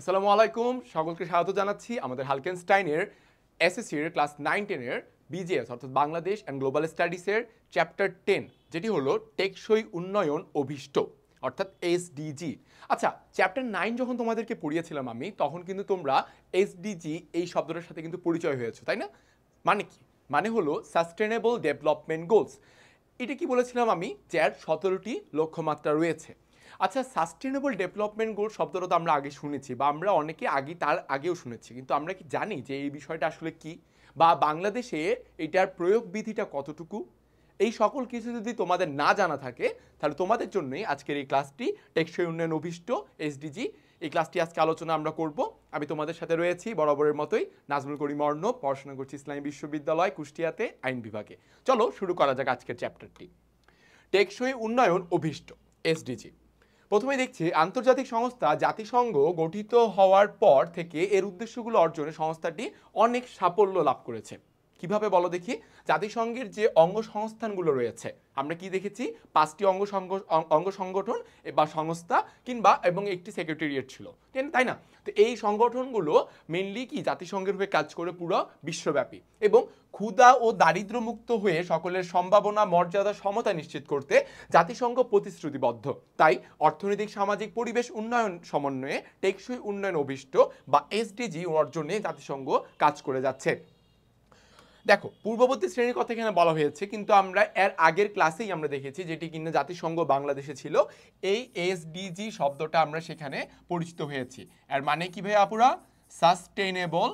আসসালামু আলাইকুম সকলকে স্বাগত জানাচ্ছি আমাদের হালকেনস্টাইনের এসএসসির ক্লাস নাইন টেনের বিজিএস অর্থাৎ বাংলাদেশ অ্যান্ড গ্লোবাল স্টাডিজের চ্যাপ্টার টেন যেটি হলো টেকসই উন্নয়ন অভিষ্ট অর্থাৎ এসডিজি আচ্ছা চ্যাপ্টার নাইন যখন তোমাদেরকে পড়িয়েছিলাম আমি তখন কিন্তু তোমরা এসডিজি এই শব্দটার সাথে কিন্তু পরিচয় হয়েছে তাই না মানে কি মানে হলো সাস্টেনেবল ডেভেলপমেন্ট গোলস এটা কি বলেছিলাম আমি যার সতেরোটি লক্ষ্যমাত্রা রয়েছে আচ্ছা সাস্টেনেবল ডেভেলপমেন্ট গোল শব্দটা তো আমরা আগে শুনেছি বা আমরা অনেকে আগে তার আগেও শুনেছি কিন্তু আমরা কি জানি যে এই বিষয়টা আসলে কি বা বাংলাদেশে এটার প্রয়োগ বিধিটা কতটুকু এই সকল কিছু যদি তোমাদের না জানা থাকে তাহলে তোমাদের জন্যই আজকের এই ক্লাসটি টেকসই উন্নয়ন অভিষ্ট এসডিজি এই ক্লাসটি আজকে আলোচনা আমরা করব আমি তোমাদের সাথে রয়েছি বরাবরের মতোই নাজমুল করিম অর্ণ পড়াশোনা করছি ইসলামী বিশ্ববিদ্যালয় কুষ্টিয়াতে আইন বিভাগে চলো শুরু করা যাক আজকের চ্যাপ্টারটি টেকসই উন্নয়ন অভিষ্ট এসডিজি প্রথমে দেখছি আন্তর্জাতিক সংস্থা জাতিসংঘ গঠিত হওয়ার পর থেকে এর উদ্দেশ্যগুলো অর্জনে সংস্থাটি অনেক সাফল্য লাভ করেছে কিভাবে বলো দেখি জাতিসংঘের যে অঙ্গ সংস্থানগুলো রয়েছে আমরা কি দেখেছি পাঁচটি অঙ্গ অঙ্গ সংগঠন বা সংস্থা কিংবা এবং একটি সেক্রেটারিয়েট ছিল তাই না তো এই সংগঠনগুলো মেনলি কি জাতিসংঘের হয়ে কাজ করে পুরো বিশ্বব্যাপী এবং ক্ষুধা ও দারিদ্র্যমুক্ত হয়ে সকলের সম্ভাবনা মর্যাদা সমতা নিশ্চিত করতে জাতিসংঘ প্রতিশ্রুতিবদ্ধ তাই অর্থনৈতিক সামাজিক পরিবেশ উন্নয়ন সমন্বয়ে টেকসই উন্নয়ন অভিষ্ট বা এসডিজি অর্জনে জাতিসংঘ কাজ করে যাচ্ছে দেখো পূর্ববর্তী শ্রেণীর কথা এখানে বলা হয়েছে কিন্তু আমরা এর আগের ক্লাসেই আমরা দেখেছি যেটি কিনা জাতিসংঘ বাংলাদেশে ছিল এই এসডিজি শব্দটা আমরা সেখানে পরিচিত হয়েছি এর মানে কি ভাই আপুরা sustainable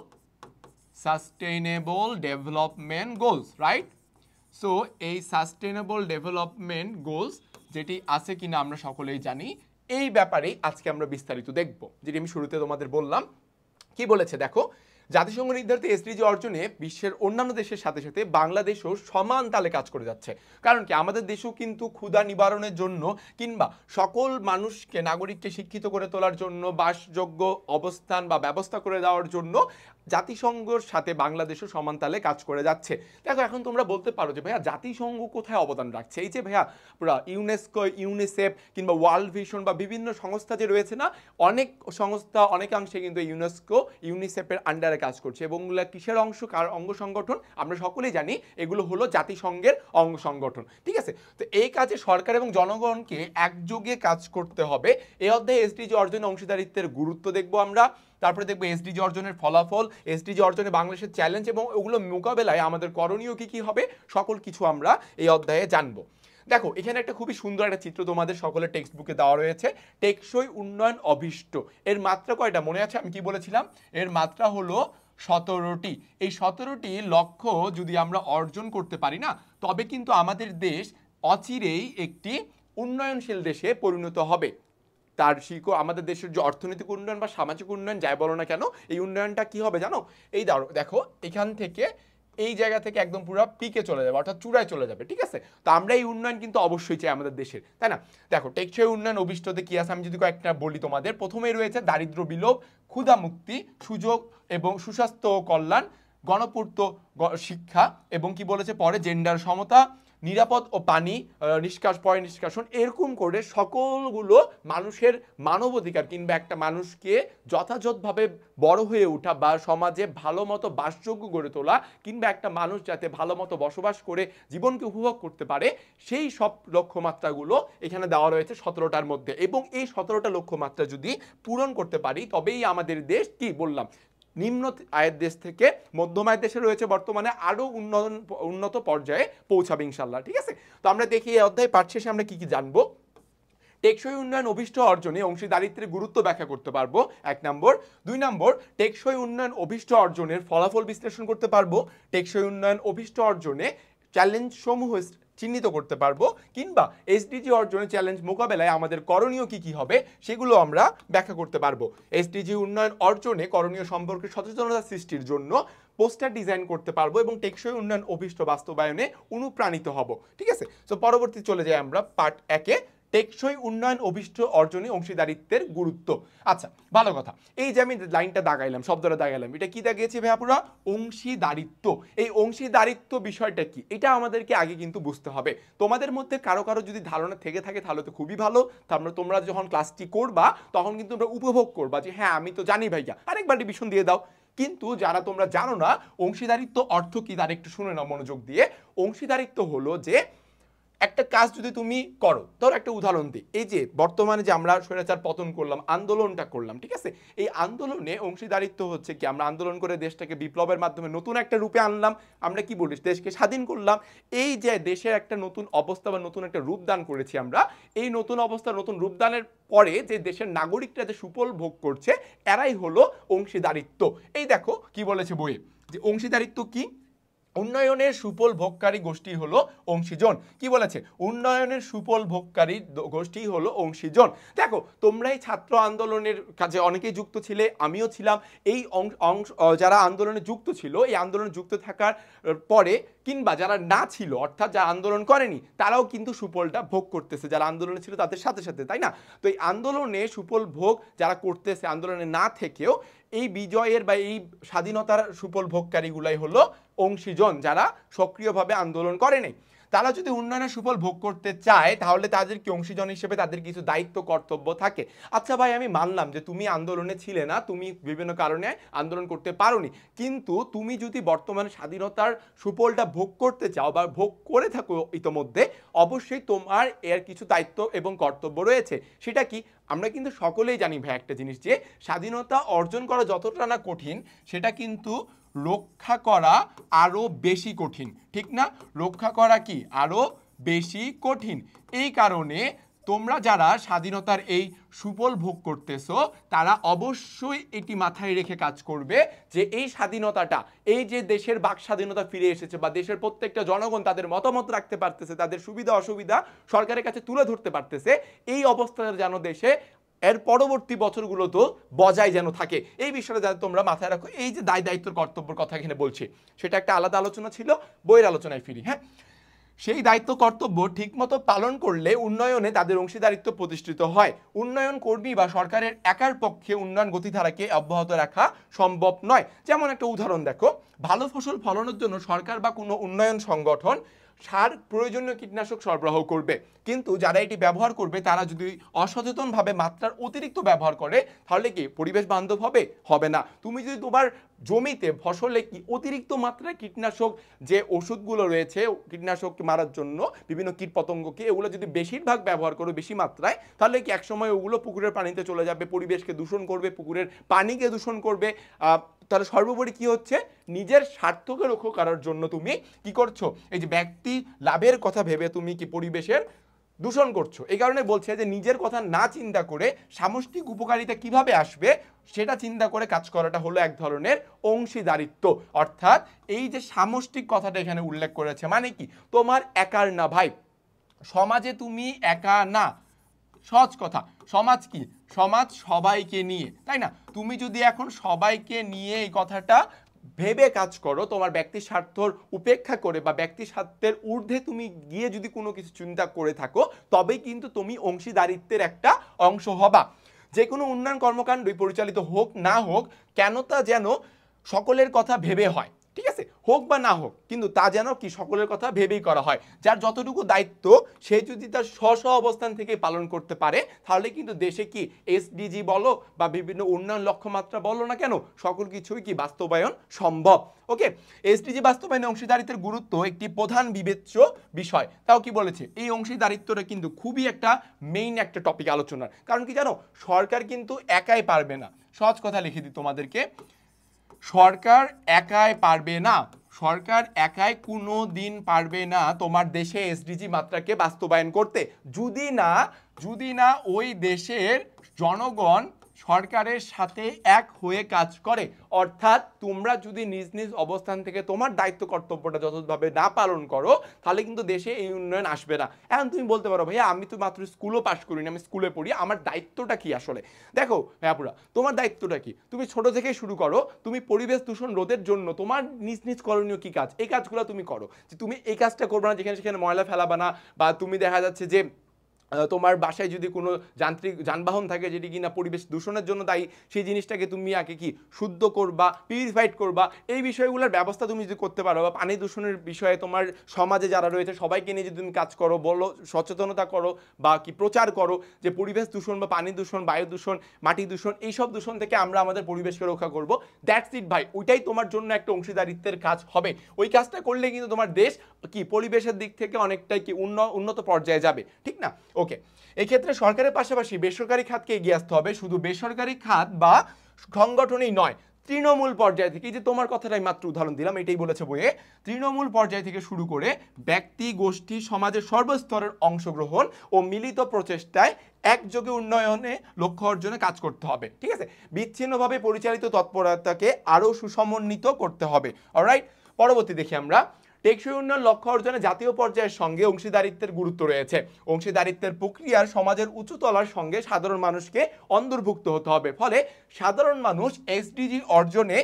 sustainable development goals right so এই সাস্টেনেবল ডেভেলপমেন্ট গোলস যেটি আছে কিনা আমরা সকলেই জানি এই ব্যাপারেই আজকে আমরা বিস্তারিত দেখব যেটি আমি শুরুতে তোমাদের বললাম কি বলেছে দেখো জাতিসংঘ নির্ধারিত এসডিজি অর্জনে বিশ্বের অন্যান্য দেশের সাথে সাথে বাংলাদেশও সমান তালে কাজ করে যাচ্ছে কারণ কি আমাদের দেশও কিন্তু ক্ষুধা নিবারণের জন্য কিংবা সকল মানুষকে নাগরিককে শিক্ষিত করে তোলার জন্য বাসযোগ্য অবস্থান বা ব্যবস্থা করে দেওয়ার জন্য জাতিসংঘর সাথে বাংলাদেশও সমানতালে কাজ করে যাচ্ছে দেখো এখন তোমরা বলতে পারো যে ভাইয়া জাতিসংঘ কোথায় অবদান রাখছে এই যে ভাইয়া পুরা ইউনেস্কো ইউনিসেফ কিংবা ওয়ার্ল্ড ভিশন বা বিভিন্ন সংস্থা যে রয়েছে না অনেক সংস্থা অনেকাংশে কিন্তু ইউনেস্কো ইউনিসেফের আন্ডারে কাজ করছে এবং কিসের অংশ কার অঙ্গ সংগঠন আমরা সকলেই জানি এগুলো হলো জাতিসংঘের অঙ্গ সংগঠন ঠিক আছে তো এই কাজে সরকার এবং জনগণকে একযোগে কাজ করতে হবে এ অধ্যায়ে এসডিজি অর্জন অংশীদারিত্বের গুরুত্ব দেখবো আমরা তারপরে দেখবো এসডিজি অর্জনের ফলাফল এসডিজি অর্জনে বাংলাদেশের চ্যালেঞ্জ এবং ওগুলো মোকাবেলায় আমাদের করণীয় কি কি হবে সকল কিছু আমরা এই অধ্যায়ে জানবো দেখো এখানে একটা খুবই সুন্দর একটা চিত্র তোমাদের সকলের টেক্সট বুকে দেওয়া রয়েছে টেকসই উন্নয়ন অভিষ্ট এর মাত্রা কয়টা মনে আছে আমি কি বলেছিলাম এর মাত্রা হলো সতেরোটি এই সতেরোটি লক্ষ্য যদি আমরা অর্জন করতে পারি না তবে কিন্তু আমাদের দেশ অচিরেই একটি উন্নয়নশীল দেশে পরিণত হবে তার শিল্প আমাদের দেশের যে অর্থনৈতিক উন্নয়ন বা সামাজিক উন্নয়ন যাই বলো না কেন এই উন্নয়নটা কি হবে জানো এই দাঁড়ো দেখো এখান থেকে এই জায়গা থেকে একদম পুরো পিকে চলে যাবে অর্থাৎ চূড়ায় চলে যাবে ঠিক আছে তো আমরা এই উন্নয়ন কিন্তু অবশ্যই চাই আমাদের দেশের তাই না দেখো টেকসই উন্নয়ন অভিষ্টতে কী আছে আমি যদি কয়েকটা বলি তোমাদের প্রথমেই রয়েছে দারিদ্র বিলোপ ক্ষুধা মুক্তি সুযোগ এবং সুস্বাস্থ্য কল্যাণ গণপূর্ত শিক্ষা এবং কি বলেছে পরে জেন্ডার সমতা নিরাপদ ও পানি নিষ্কাশ পয় নিষ্কাশন এরকম করে সকলগুলো মানুষের মানবাধিকার কিংবা একটা মানুষকে যথাযথভাবে বড় হয়ে ওঠা বা সমাজে ভালো মতো বাসযোগ্য গড়ে তোলা কিংবা একটা মানুষ যাতে ভালো মতো বসবাস করে জীবনকে উপভোগ করতে পারে সেই সব লক্ষ্যমাত্রাগুলো এখানে দেওয়া রয়েছে সতেরোটার মধ্যে এবং এই সতেরোটা লক্ষ্যমাত্রা যদি পূরণ করতে পারি তবেই আমাদের দেশ কি বললাম নিম্ন আয়ের দেশ থেকে মধ্যম আয়ের দেশে রয়েছে বর্তমানে আরও উন্নত উন্নত পর্যায়ে পৌঁছাবে ইনশাল্লাহ ঠিক আছে তো আমরা দেখি এই অধ্যায় পাঠ শেষে আমরা কী কী জানবো টেকসই উন্নয়ন অভিষ্ট অর্জনে অংশীদারিত্বের গুরুত্ব ব্যাখ্যা করতে পারবো এক নম্বর দুই নম্বর টেকসই উন্নয়ন অভিষ্ট অর্জনের ফলাফল বিশ্লেষণ করতে পারবো টেকসই উন্নয়ন অভিষ্ট অর্জনে চ্যালেঞ্জ সমূহ চিহ্নিত করতে পারবো কিংবা এসডিজি অর্জনে চ্যালেঞ্জ মোকাবেলায় আমাদের করণীয় কি কি হবে সেগুলো আমরা ব্যাখ্যা করতে পারবো এসডিজি উন্নয়ন অর্জনে করণীয় সম্পর্কে সচেতনতা সৃষ্টির জন্য পোস্টার ডিজাইন করতে পারবো এবং টেকসই উন্নয়ন অভিষ্ট বাস্তবায়নে অনুপ্রাণিত হব ঠিক আছে তো পরবর্তী চলে যাই আমরা পার্ট একে টেকসই উন্নয়ন অভিষ্ট অর্জনে অংশীদারিত্বের গুরুত্ব আচ্ছা ভালো কথা এই যে আমি লাইনটা দাগাইলাম শব্দটা দাগাইলাম এটা কি দাগিয়েছি ভাইয়াপুরা অংশীদারিত্ব এই অংশীদারিত্ব বিষয়টা কি এটা আমাদেরকে আগে কিন্তু বুঝতে হবে তোমাদের মধ্যে কারো কারো যদি ধারণা থেকে থাকে তাহলে তো খুবই ভালো তারপরে তোমরা যখন ক্লাসটি করবা তখন কিন্তু তোমরা উপভোগ করবা যে হ্যাঁ আমি তো জানি ভাইয়া আরেকবার ডিভিশন দিয়ে দাও কিন্তু যারা তোমরা জানো না অংশীদারিত্ব অর্থ কি তার একটু শুনে নাও মনোযোগ দিয়ে অংশীদারিত্ব হলো যে একটা কাজ যদি তুমি করো ধর একটা উদাহরণ দিই এই যে বর্তমানে যে আমরা স্বৈরাচার পতন করলাম আন্দোলনটা করলাম ঠিক আছে এই আন্দোলনে অংশীদারিত্ব হচ্ছে কি আমরা আন্দোলন করে দেশটাকে বিপ্লবের মাধ্যমে নতুন একটা রূপে আনলাম আমরা কি বলিস দেশকে স্বাধীন করলাম এই যে দেশের একটা নতুন অবস্থা বা নতুন একটা রূপদান করেছি আমরা এই নতুন অবস্থা নতুন রূপদানের পরে যে দেশের নাগরিকরা যে সুফল ভোগ করছে এরাই হলো অংশীদারিত্ব এই দেখো কি বলেছে বইয়ে যে অংশীদারিত্ব কি উন্নয়নের সুফল ভোগকারী গোষ্ঠী হলো অংশীজন কি বলেছে উন্নয়নের সুফল ভোগকারী গোষ্ঠী হলো অংশীজন দেখো তোমরাই ছাত্র আন্দোলনের কাজে অনেকেই যুক্ত ছিলে আমিও ছিলাম এই অংশ যারা আন্দোলনে যুক্ত ছিল এই আন্দোলনে যুক্ত থাকার পরে কিংবা যারা না ছিল অর্থাৎ যারা আন্দোলন করেনি তারাও কিন্তু সুফলটা ভোগ করতেছে যারা আন্দোলনে ছিল তাদের সাথে সাথে তাই না তো এই আন্দোলনে সুফল ভোগ যারা করতেছে আন্দোলনে না থেকেও এই বিজয়ের বা এই স্বাধীনতার সুফল ভোগকারীগুলাই হলো অংশীজন যারা সক্রিয়ভাবে আন্দোলন করেনি তারা যদি উন্নয়নের সুফল ভোগ করতে চায় তাহলে তাদের কি অংশীজন হিসেবে তাদের কিছু দায়িত্ব কর্তব্য থাকে আচ্ছা ভাই আমি মানলাম যে তুমি আন্দোলনে ছিলে না তুমি বিভিন্ন কারণে আন্দোলন করতে পারোনি কিন্তু তুমি যদি বর্তমানে স্বাধীনতার সুফলটা ভোগ করতে চাও বা ভোগ করে থাকো ইতোমধ্যে অবশ্যই তোমার এর কিছু দায়িত্ব এবং কর্তব্য রয়েছে সেটা কি আমরা কিন্তু সকলেই জানি ভাই একটা জিনিস যে স্বাধীনতা অর্জন করা যতটা না কঠিন সেটা কিন্তু রক্ষা করা আরও বেশি কঠিন ঠিক না রক্ষা করা কি আরও বেশি কঠিন এই কারণে তোমরা যারা স্বাধীনতার এই সুফল ভোগ করতেছ তারা অবশ্যই এটি মাথায় রেখে কাজ করবে যে এই স্বাধীনতাটা এই যে দেশের বাক স্বাধীনতা ফিরে এসেছে বা দেশের প্রত্যেকটা জনগণ তাদের মতামত রাখতে পারতেছে তাদের সুবিধা অসুবিধা সরকারের কাছে তুলে ধরতে পারতেছে এই অবস্থাটা যেন দেশে এর পরবর্তী বছরগুলোতেও বজায় যেন থাকে এই বিষয়টা যাতে তোমরা মাথায় রাখো এই যে দায় দায়িত্বর কর্তব্যর কথা এখানে বলছি সেটা একটা আলাদা আলোচনা ছিল বইয়ের আলোচনায় ফিরি হ্যাঁ সেই দায়িত্ব কর্তব্য ঠিকমতো পালন করলে উন্নয়নে তাদের অংশীদারিত্ব প্রতিষ্ঠিত হয় উন্নয়ন কর্মী বা সরকারের একার পক্ষে উন্নয়ন গতিধারাকে অব্যাহত রাখা সম্ভব নয় যেমন একটা উদাহরণ দেখো ভালো ফসল ফলানোর জন্য সরকার বা কোনো উন্নয়ন সংগঠন সার প্রয়োজনীয় কীটনাশক সরবরাহ করবে কিন্তু যারা এটি ব্যবহার করবে তারা যদি অসচেতনভাবে মাত্রার অতিরিক্ত ব্যবহার করে তাহলে কি পরিবেশ বান্ধব হবে হবে না তুমি যদি তোমার জমিতে ফসলে কি অতিরিক্ত মাত্রায় কীটনাশক যে ওষুধগুলো রয়েছে কীটনাশক মারার জন্য বিভিন্ন কীটপতঙ্গকে এগুলো যদি বেশিরভাগ ব্যবহার করো বেশি মাত্রায় তাহলে কি একসময় ওগুলো পুকুরের পানিতে চলে যাবে পরিবেশকে দূষণ করবে পুকুরের পানিকে দূষণ করবে তাহলে সর্বোপরি কি হচ্ছে নিজের স্বার্থকে রক্ষা করার জন্য তুমি কি করছো এই যে ব্যক্তি লাভের কথা ভেবে তুমি কি পরিবেশের দূষণ করছো এই কারণে বলছে যে নিজের কথা না চিন্তা করে সামষ্টিক উপকারিতা কিভাবে আসবে সেটা চিন্তা করে কাজ করাটা হলো এক ধরনের অংশীদারিত্ব অর্থাৎ এই যে সামষ্টিক কথাটা এখানে উল্লেখ করেছে মানে কি তোমার একার না ভাই সমাজে তুমি একা না সহজ কথা সমাজ কি সমাজ সবাইকে নিয়ে তাই না তুমি যদি এখন সবাইকে নিয়ে এই কথাটা ভেবে কাজ করো তোমার ব্যক্তি স্বার্থর উপেক্ষা করে বা ব্যক্তি স্বার্থের ঊর্ধ্বে তুমি গিয়ে যদি কোনো কিছু চিন্তা করে থাকো তবেই কিন্তু তুমি অংশীদারিত্বের একটা অংশ হবা যে কোনো উন্নয়ন কর্মকাণ্ডই পরিচালিত হোক না হোক কেন তা যেন সকলের কথা ভেবে হয় ঠিক আছে হোক বা না হোক কিন্তু তা যেন কি সকলের কথা ভেবেই করা হয় যার যতটুকু দায়িত্ব সে যদি তার স্ব স্ব অবস্থান থেকে পালন করতে পারে তাহলে কিন্তু দেশে কি এসডিজি বলো বা বিভিন্ন উন্নয়ন লক্ষ্যমাত্রা বলো না কেন সকল কিছুই কি বাস্তবায়ন সম্ভব ওকে এসডিজি বাস্তবায়নে অংশীদারিত্বের গুরুত্ব একটি প্রধান বিবেচ্য বিষয় তাও কি বলেছে এই অংশীদারিত্বটা কিন্তু খুবই একটা মেইন একটা টপিক আলোচনার কারণ কি জানো সরকার কিন্তু একাই পারবে না সহজ কথা লিখে দিই তোমাদেরকে সরকার একাই পারবে না সরকার একাই কোনো দিন পারবে না তোমার দেশে এসডিজি মাত্রাকে বাস্তবায়ন করতে যদি না যদি না ওই দেশের জনগণ সরকারের সাথে এক হয়ে কাজ করে অর্থাৎ তোমরা যদি নিজ নিজ অবস্থান থেকে তোমার দায়িত্ব কর্তব্যটা যথাযথভাবে না পালন করো তাহলে কিন্তু দেশে এই উন্নয়ন আসবে না এখন তুমি বলতে পারো ভাইয়া আমি তো মাত্র স্কুলও পাশ করিনি আমি স্কুলে পড়ি আমার দায়িত্বটা কি আসলে দেখো ভাইয়াপুরা তোমার দায়িত্বটা কি তুমি ছোট থেকে শুরু করো তুমি পরিবেশ দূষণ রোধের জন্য তোমার নিজ নিজ করণীয় কি কাজ এই কাজগুলো তুমি করো যে তুমি এই কাজটা করবে না যেখানে সেখানে ময়লা ফেলাবা না বা তুমি দেখা যাচ্ছে যে তোমার বাসায় যদি কোনো যান্ত্রিক যানবাহন থাকে যেটি কিনা পরিবেশ দূষণের জন্য দায়ী সেই জিনিসটাকে তুমি আগে কি শুদ্ধ করবা পিউরিফাইড করবা এই বিষয়গুলোর ব্যবস্থা তুমি যদি করতে পারো বা পানি দূষণের বিষয়ে তোমার সমাজে যারা রয়েছে সবাইকে নিয়ে যদি তুমি কাজ করো বলো সচেতনতা করো বা কি প্রচার করো যে পরিবেশ দূষণ বা পানি দূষণ বায়ু দূষণ মাটি দূষণ এইসব দূষণ থেকে আমরা আমাদের পরিবেশকে রক্ষা করব দ্যাটস ইট ভাই ওইটাই তোমার জন্য একটা অংশীদারিত্বের কাজ হবে ওই কাজটা করলে কিন্তু তোমার দেশ কি পরিবেশের দিক থেকে অনেকটাই কি উন্নত পর্যায়ে যাবে ঠিক না ওকে এক্ষেত্রে সরকারের পাশাপাশি বেসরকারি খাতকে এগিয়ে আসতে হবে শুধু বেসরকারি খাত বা সংগঠনই নয় তৃণমূল পর্যায় থেকে যে তোমার কথাটাই মাত্র উদাহরণ দিলাম এটাই বলেছে বইয়ে তৃণমূল পর্যায় থেকে শুরু করে ব্যক্তি গোষ্ঠী সমাজের সর্বস্তরের অংশগ্রহণ ও মিলিত প্রচেষ্টায় একযোগে উন্নয়নে লক্ষ্য অর্জনে কাজ করতে হবে ঠিক আছে বিচ্ছিন্নভাবে পরিচালিত তৎপরতাকে আরও সুসমন্বিত করতে হবে অলরাইট পরবর্তী দেখি আমরা টেকসই উন্নয়ন লক্ষ্য অর্জনে জাতীয় পর্যায়ের সঙ্গে অংশীদারিত্বের গুরুত্ব রয়েছে অংশীদারিত্বের প্রক্রিয়ার সমাজের উঁচুতলার সঙ্গে সাধারণ মানুষকে অন্তর্ভুক্ত হতে হবে ফলে সাধারণ মানুষ এসডিজি অর্জনে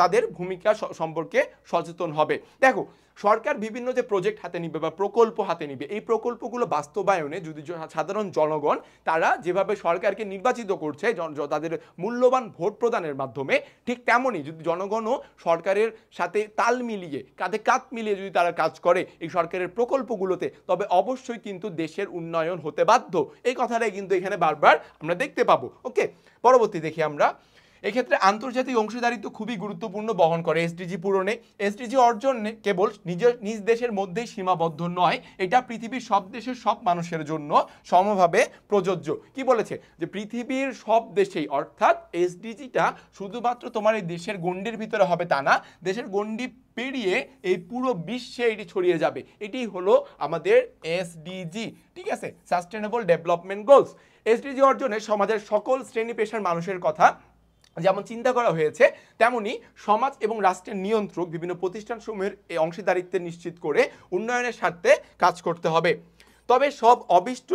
তাদের ভূমিকা সম্পর্কে সচেতন হবে দেখো সরকার বিভিন্ন যে প্রজেক্ট হাতে নিবে বা প্রকল্প হাতে নিবে এই প্রকল্পগুলো বাস্তবায়নে যদি সাধারণ জনগণ তারা যেভাবে সরকারকে নির্বাচিত করছে তাদের মূল্যবান ভোট প্রদানের মাধ্যমে ঠিক তেমনই যদি জনগণও সরকারের সাথে তাল মিলিয়ে কাঁধে কাঁধ মিলিয়ে যদি তারা কাজ করে এই সরকারের প্রকল্পগুলোতে তবে অবশ্যই কিন্তু দেশের উন্নয়ন হতে বাধ্য এই কথাটাই কিন্তু এখানে বারবার আমরা দেখতে পাবো ওকে পরবর্তী দেখি আমরা এক্ষেত্রে আন্তর্জাতিক অংশীদারিত্ব খুবই গুরুত্বপূর্ণ বহন করে এসডিজি পূরণে এসডিজি অর্জনে কেবল নিজের নিজ দেশের মধ্যেই সীমাবদ্ধ নয় এটা পৃথিবীর সব দেশের সব মানুষের জন্য সমভাবে প্রযোজ্য কি বলেছে যে পৃথিবীর সব দেশেই অর্থাৎ এসডিজিটা শুধুমাত্র তোমার এই দেশের গণ্ডির ভিতরে হবে তা না দেশের গণ্ডি পেরিয়ে এই পুরো বিশ্বে এটি ছড়িয়ে যাবে এটি হলো আমাদের এসডিজি ঠিক আছে সাস্টেনেবল ডেভেলপমেন্ট গোলস এসডিজি অর্জনে সমাজের সকল শ্রেণী পেশার মানুষের কথা যেমন চিন্তা করা হয়েছে তেমনি সমাজ এবং রাষ্ট্রের নিয়ন্ত্রক বিভিন্ন প্রতিষ্ঠানসমূহের এই অংশীদারিত্বে নিশ্চিত করে উন্নয়নের স্বার্থে কাজ করতে হবে তবে সব অবিষ্ট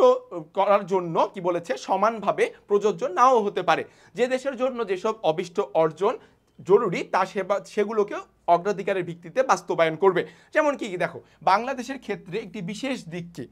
করার জন্য কি বলেছে সমানভাবে প্রযোজ্য নাও হতে পারে যে দেশের জন্য যেসব অবিষ্ট অর্জন জরুরি তা সেবা সেগুলোকেও অগ্রাধিকারের ভিত্তিতে বাস্তবায়ন করবে যেমন কি দেখো বাংলাদেশের ক্ষেত্রে একটি বিশেষ দিককে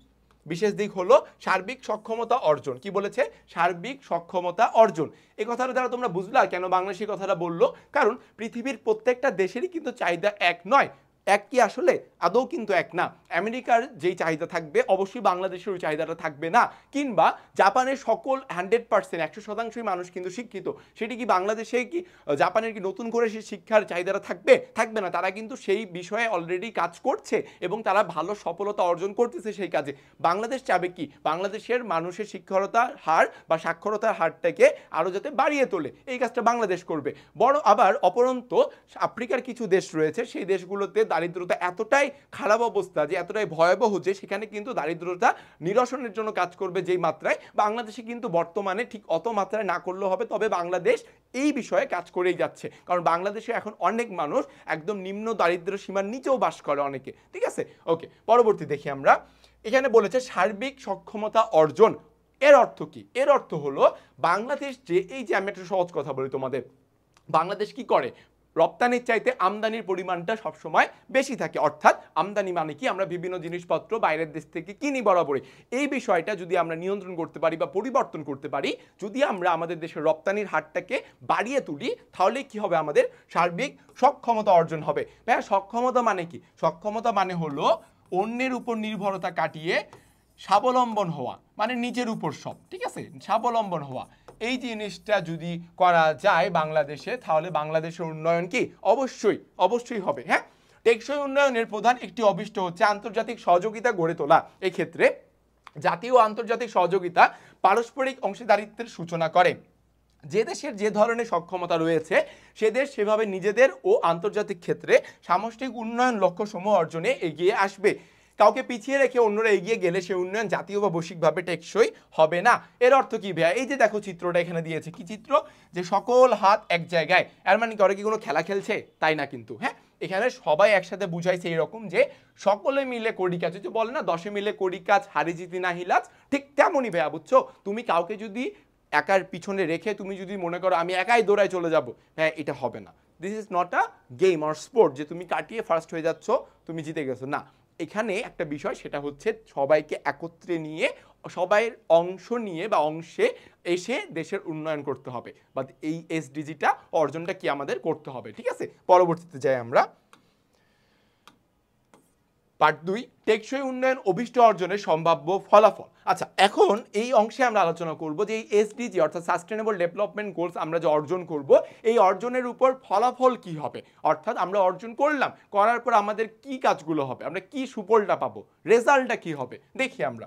বিশেষ দিক হলো সার্বিক সক্ষমতা অর্জন কি বলেছে সার্বিক সক্ষমতা অর্জন এই কথাটা দ্বারা তোমরা বুঝলা কেন বাংলাদেশি কথাটা বললো কারণ পৃথিবীর প্রত্যেকটা দেশেরই কিন্তু চাহিদা এক নয় এক কি আসলে আদৌ কিন্তু এক না আমেরিকার যেই চাহিদা থাকবে অবশ্যই বাংলাদেশের চাহিদাটা থাকবে না কিংবা জাপানের সকল হান্ড্রেড পার্সেন্ট একশো শতাংশই মানুষ কিন্তু শিক্ষিত সেটি কি বাংলাদেশে কি জাপানের কি নতুন করে সেই শিক্ষার চাহিদাটা থাকবে থাকবে না তারা কিন্তু সেই বিষয়ে অলরেডি কাজ করছে এবং তারা ভালো সফলতা অর্জন করতেছে সেই কাজে বাংলাদেশ চাবে কি বাংলাদেশের মানুষের শিক্ষারতার হার বা সাক্ষরতার হারটাকে আরও যাতে বাড়িয়ে তোলে এই কাজটা বাংলাদেশ করবে বড় আবার অপরন্ত আফ্রিকার কিছু দেশ রয়েছে সেই দেশগুলোতে দারিদ্রতা এতটাই খারাপ অবস্থা যে এতটাই ভয়াবহ যে সেখানে কিন্তু দারিদ্রতা নিরসনের জন্য কাজ করবে যেই মাত্রায় বাংলাদেশে কিন্তু বর্তমানে ঠিক অত মাত্রায় না করলেও হবে তবে বাংলাদেশ এই বিষয়ে কাজ করেই যাচ্ছে কারণ বাংলাদেশে এখন অনেক মানুষ একদম নিম্ন দারিদ্র সীমার নিচেও বাস করে অনেকে ঠিক আছে ওকে পরবর্তী দেখি আমরা এখানে বলেছে সার্বিক সক্ষমতা অর্জন এর অর্থ কি এর অর্থ হলো বাংলাদেশ যে এই যে আমি একটা সহজ কথা বলি তোমাদের বাংলাদেশ কি করে রপ্তানির চাইতে আমদানির পরিমাণটা সবসময় বেশি থাকে অর্থাৎ আমদানি মানে কি আমরা বিভিন্ন জিনিসপত্র বাইরের দেশ থেকে কিনি বরাবরই এই বিষয়টা যদি আমরা নিয়ন্ত্রণ করতে পারি বা পরিবর্তন করতে পারি যদি আমরা আমাদের দেশের রপ্তানির হারটাকে বাড়িয়ে তুলি তাহলে কি হবে আমাদের সার্বিক সক্ষমতা অর্জন হবে হ্যাঁ সক্ষমতা মানে কি সক্ষমতা মানে হলো অন্যের উপর নির্ভরতা কাটিয়ে স্বাবলম্বন হওয়া মানে নিজের উপর সব ঠিক আছে স্বাবলম্বন হওয়া এই জিনিসটা যদি করা যায় বাংলাদেশে তাহলে বাংলাদেশের উন্নয়ন কি অবশ্যই অবশ্যই হবে হ্যাঁ টেকসই উন্নয়নের প্রধান একটি অবিষ্ট হচ্ছে আন্তর্জাতিক সহযোগিতা গড়ে তোলা এক্ষেত্রে জাতীয় আন্তর্জাতিক সহযোগিতা পারস্পরিক অংশীদারিত্বের সূচনা করে যে দেশের যে ধরনের সক্ষমতা রয়েছে সে দেশ সেভাবে নিজেদের ও আন্তর্জাতিক ক্ষেত্রে সামষ্টিক উন্নয়ন লক্ষ্যসমূহ অর্জনে এগিয়ে আসবে কাউকে পিছিয়ে রেখে অন্যরা এগিয়ে গেলে সে উন্নয়ন জাতীয় বা বৈশ্বিকভাবে টেকসই হবে না এর অর্থ কি ভাইয়া এই যে দেখো চিত্রটা এখানে দিয়েছে কি চিত্র যে সকল হাত এক জায়গায় এর মানে কি কি কোনো খেলা খেলছে তাই না কিন্তু হ্যাঁ এখানে সবাই একসাথে বুঝাইছে এরকম যে সকলে মিলে করি কাজ যদি বলে না দশে মিলে করি কাজ হারি জিতি না হিলাজ ঠিক তেমনই ভাইয়া বুঝছো তুমি কাউকে যদি একার পিছনে রেখে তুমি যদি মনে করো আমি একাই দৌড়ায় চলে যাব হ্যাঁ এটা হবে না this is not a game আর স্পোর্ট যে তুমি কাটিয়ে ফার্স্ট হয়ে যাচ্ছ তুমি জিতে গেছো না এখানে একটা বিষয় সেটা হচ্ছে সবাইকে একত্রে নিয়ে সবাইয়ের অংশ নিয়ে বা অংশে এসে দেশের উন্নয়ন করতে হবে বা এই এসডিজিটা অর্জনটা কি আমাদের করতে হবে ঠিক আছে পরবর্তীতে যাই আমরা পার্ট দুই টেকসই উন্নয়ন অভিষ্ট অর্জনের সম্ভাব্য ফলাফল আচ্ছা এখন এই অংশে আমরা আলোচনা করব যে এই এসডিজি অর্থাৎ সাস্টেনেবল ডেভেলপমেন্ট গোলস আমরা যে অর্জন করব এই অর্জনের উপর ফলাফল কি হবে অর্থাৎ আমরা অর্জন করলাম করার পর আমাদের কি কাজগুলো হবে আমরা কি সুফলটা পাবো রেজাল্টটা কি হবে দেখি আমরা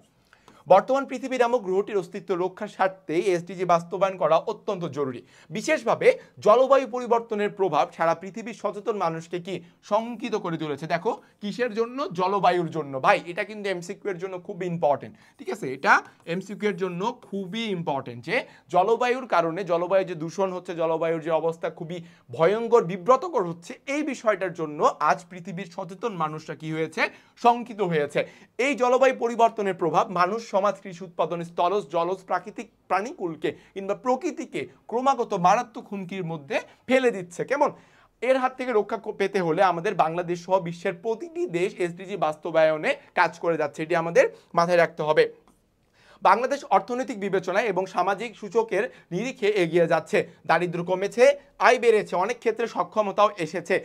বর্তমান পৃথিবী নামক গ্রহটির অস্তিত্ব রক্ষার স্বার্থে এসডিজি বাস্তবায়ন করা অত্যন্ত জরুরি বিশেষভাবে জলবায়ু পরিবর্তনের প্রভাব সারা পৃথিবীর সচেতন মানুষকে কি শঙ্কিত করে তুলেছে দেখো কিসের জন্য জলবায়ুর জন্য ভাই এটা কিন্তু এমসিকিউ এর জন্য খুব ইম্পর্টেন্ট ঠিক আছে এটা এমসিকিউ এর জন্য খুবই ইম্পর্টেন্ট যে জলবায়ুর কারণে জলবায়ু যে দূষণ হচ্ছে জলবায়ুর যে অবস্থা খুবই ভয়ঙ্কর বিব্রতকর হচ্ছে এই বিষয়টার জন্য আজ পৃথিবীর সচেতন মানুষরা কি হয়েছে শঙ্কিত হয়েছে এই জলবায়ু পরিবর্তনের প্রভাব মানুষ সমাজ কৃষি উৎপাদন স্থলজ জলজ প্রাকৃতিক প্রাণীকুলকে কিংবা প্রকৃতিকে ক্রমাগত মারাত্মক হুমকির মধ্যে ফেলে দিচ্ছে কেমন এর হাত থেকে রক্ষা পেতে হলে আমাদের বাংলাদেশ সহ বিশ্বের প্রতিটি দেশ এসডিজি বাস্তবায়নে কাজ করে যাচ্ছে এটি আমাদের মাথায় রাখতে হবে বাংলাদেশ অর্থনৈতিক বিবেচনায় এবং সামাজিক সূচকের নিরিখে এগিয়ে যাচ্ছে দারিদ্র কমেছে আয় বেড়েছে অনেক ক্ষেত্রে সক্ষমতাও এসেছে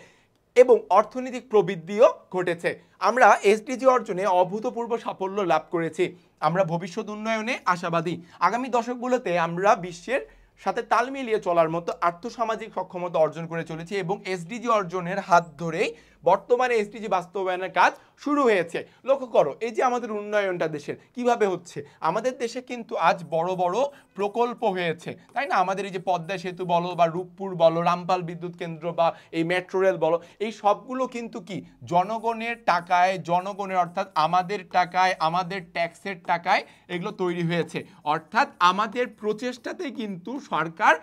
এবং অর্থনৈতিক প্রবৃদ্ধিও ঘটেছে আমরা এসডিজি অর্জনে অভূতপূর্ব সাফল্য লাভ করেছি আমরা ভবিষ্যৎ উন্নয়নে আশাবাদী আগামী দশকগুলোতে আমরা বিশ্বের সাথে তাল মিলিয়ে চলার মতো আর্থসামাজিক সক্ষমতা অর্জন করে চলেছি এবং এসডিজি অর্জনের হাত ধরেই বর্তমানে এসডিজি বাস্তবায়নের কাজ শুরু হয়েছে লক্ষ্য করো এই যে আমাদের উন্নয়নটা দেশের কিভাবে হচ্ছে আমাদের দেশে কিন্তু আজ বড় বড় প্রকল্প হয়েছে তাই না আমাদের এই যে পদ্মা সেতু বলো বা রূপপুর বলো রামপাল বিদ্যুৎ কেন্দ্র বা এই মেট্রো রেল বলো এই সবগুলো কিন্তু কি জনগণের টাকায় জনগণের অর্থাৎ আমাদের টাকায় আমাদের ট্যাক্সের টাকায় এগুলো তৈরি হয়েছে অর্থাৎ আমাদের প্রচেষ্টাতে কিন্তু সরকার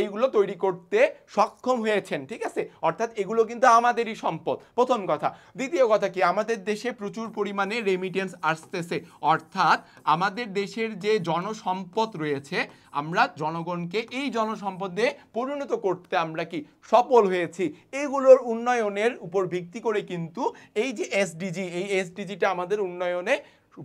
এইগুলো তৈরি করতে সক্ষম হয়েছেন ঠিক আছে অর্থাৎ এগুলো কিন্তু আমাদেরই সম্পদ প্রথম কথা দ্বিতীয় কথা কি আমাদের দেশে প্রচুর পরিমাণে রেমিটেন্স আসতেছে অর্থাৎ আমাদের দেশের যে জনসম্পদ রয়েছে আমরা জনগণকে এই জনসম্পদে পরিণত করতে আমরা কি সফল হয়েছি এগুলোর উন্নয়নের উপর ভিত্তি করে কিন্তু এই যে এসডিজি এই এসডিজিটা আমাদের উন্নয়নে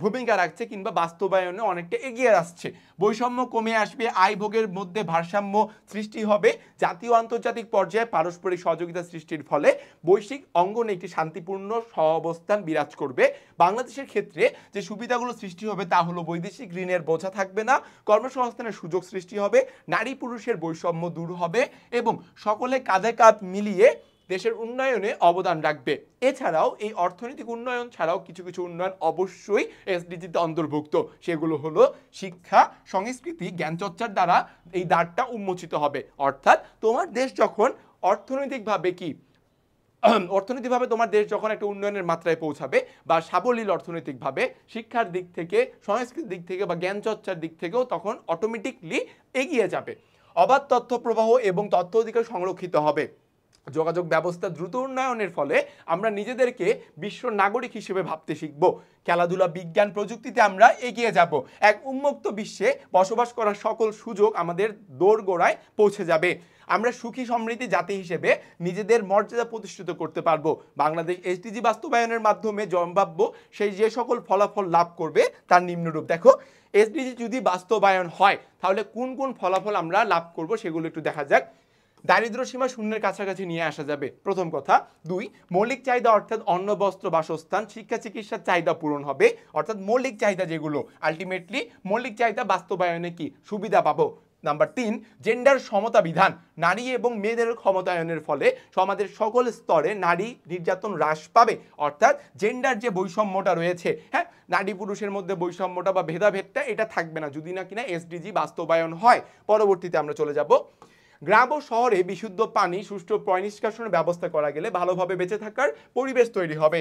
ভূমিকা রাখছে কিংবা বাস্তবায়নে অনেকটা এগিয়ে আসছে বৈষম্য কমে আসবে আয় ভোগের মধ্যে ভারসাম্য সৃষ্টি হবে জাতীয় আন্তর্জাতিক পর্যায়ে পারস্পরিক সহযোগিতা সৃষ্টির ফলে বৈশ্বিক অঙ্গনে একটি শান্তিপূর্ণ সহাবস্থান বিরাজ করবে বাংলাদেশের ক্ষেত্রে যে সুবিধাগুলো সৃষ্টি হবে তা হলো বৈদেশিক ঋণের বোঝা থাকবে না কর্মসংস্থানের সুযোগ সৃষ্টি হবে নারী পুরুষের বৈষম্য দূর হবে এবং সকলে কাঁধে কাঁধ মিলিয়ে দেশের উন্নয়নে অবদান রাখবে এছাড়াও এই অর্থনৈতিক উন্নয়ন ছাড়াও কিছু কিছু উন্নয়ন অবশ্যই এসডিজিতে অন্তর্ভুক্ত সেগুলো হলো শিক্ষা সংস্কৃতি জ্ঞানচর্চার দ্বারা এই দ্বারটা উন্মোচিত হবে অর্থাৎ তোমার দেশ যখন অর্থনৈতিকভাবে কি অর্থনৈতিকভাবে তোমার দেশ যখন একটা উন্নয়নের মাত্রায় পৌঁছাবে বা সাবলীল অর্থনৈতিকভাবে শিক্ষার দিক থেকে সংস্কৃতির দিক থেকে বা জ্ঞান চর্চার দিক থেকেও তখন অটোমেটিকলি এগিয়ে যাবে অবাধ তথ্য প্রবাহ এবং তথ্য অধিকার সংরক্ষিত হবে যোগাযোগ ব্যবস্থা দ্রুত উন্নয়নের ফলে আমরা নিজেদেরকে বিশ্ব নাগরিক হিসেবে ভাবতে শিখব খেলাধুলা বিজ্ঞান প্রযুক্তিতে আমরা এগিয়ে যাব এক উন্মুক্ত বিশ্বে বসবাস করার সকল সুযোগ আমাদের দোরগোড়ায় পৌঁছে যাবে আমরা সুখী সমৃদ্ধি জাতি হিসেবে নিজেদের মর্যাদা প্রতিষ্ঠিত করতে পারবো বাংলাদেশ এসডিজি বাস্তবায়নের মাধ্যমে সম্ভাব্য সেই যে সকল ফলাফল লাভ করবে তার নিম্নরূপ দেখো এসডিজি যদি বাস্তবায়ন হয় তাহলে কোন কোন ফলাফল আমরা লাভ করব সেগুলো একটু দেখা যাক দারিদ্র সীমা শূন্যের কাছাকাছি নিয়ে আসা যাবে প্রথম কথা দুই মৌলিক চাহিদা অর্থাৎ অন্ন বস্ত্র বাসস্থান শিক্ষা চিকিৎসার চাহিদা পূরণ হবে অর্থাৎ মৌলিক চাহিদা যেগুলো আলটিমেটলি মৌলিক চাহিদা বাস্তবায়নে কি সুবিধা পাবো নাম্বার তিন জেন্ডার সমতা বিধান নারী এবং মেয়েদের ক্ষমতায়নের ফলে সমাজের সকল স্তরে নারী নির্যাতন হ্রাস পাবে অর্থাৎ জেন্ডার যে বৈষম্যটা রয়েছে হ্যাঁ নারী পুরুষের মধ্যে বৈষম্যটা বা ভেদাভেদটা এটা থাকবে না যদি না কিনা এসডিজি বাস্তবায়ন হয় পরবর্তীতে আমরা চলে যাব গ্রাম ও শহরে বিশুদ্ধ পানি সুষ্ঠু পয় নিষ্কাশনের ব্যবস্থা করা গেলে ভালোভাবে বেঁচে থাকার পরিবেশ তৈরি হবে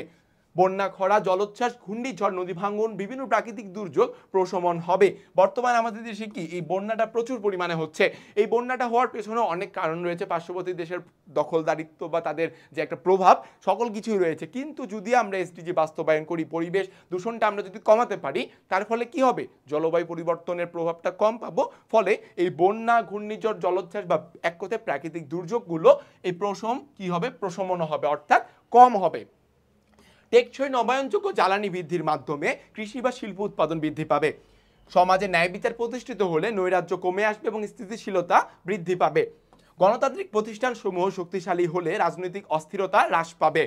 বন্যা খরা জলোচ্ছ্বাস ঘূর্ণিঝড় নদী ভাঙন বিভিন্ন প্রাকৃতিক দুর্যোগ প্রশমন হবে বর্তমানে আমাদের দেশে কি এই বন্যাটা প্রচুর পরিমাণে হচ্ছে এই বন্যাটা হওয়ার পেছনে অনেক কারণ রয়েছে পার্শ্ববর্তী দেশের দখলদারিত্ব বা তাদের যে একটা প্রভাব সকল কিছুই রয়েছে কিন্তু যদি আমরা এসডিজি বাস্তবায়ন করি পরিবেশ দূষণটা আমরা যদি কমাতে পারি তার ফলে কি হবে জলবায়ু পরিবর্তনের প্রভাবটা কম পাবো ফলে এই বন্যা ঘূর্ণিঝড় জলোচ্ছ্বাস বা এক কথায় প্রাকৃতিক দুর্যোগগুলো এই প্রশম কি হবে প্রশমন হবে অর্থাৎ কম হবে টেকসই নবায়নযোগ্য জ্বালানি বৃদ্ধির মাধ্যমে কৃষি বা শিল্প উৎপাদন বৃদ্ধি পাবে সমাজে ন্যায় বিচার প্রতিষ্ঠিত হলে নৈরাজ্য কমে আসবে এবং স্থিতিশীলতা বৃদ্ধি পাবে গণতান্ত্রিক প্রতিষ্ঠানসমূহ শক্তিশালী হলে রাজনৈতিক অস্থিরতা হ্রাস পাবে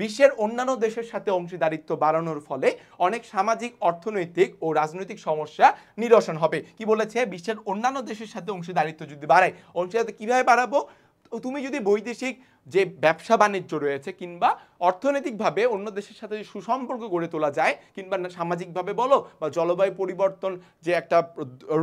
বিশ্বের অন্যান্য দেশের সাথে অংশীদারিত্ব বাড়ানোর ফলে অনেক সামাজিক অর্থনৈতিক ও রাজনৈতিক সমস্যা নিরসন হবে কি বলেছে বিশ্বের অন্যান্য দেশের সাথে অংশীদারিত্ব যদি বাড়ায় অংশীদারিত্ব কীভাবে বাড়াবো তুমি যদি বৈদেশিক যে ব্যবসা বাণিজ্য রয়েছে কিংবা অর্থনৈতিকভাবে অন্য দেশের সাথে সুসম্পর্ক গড়ে তোলা যায় কিংবা সামাজিকভাবে বলো বা জলবায়ু পরিবর্তন যে একটা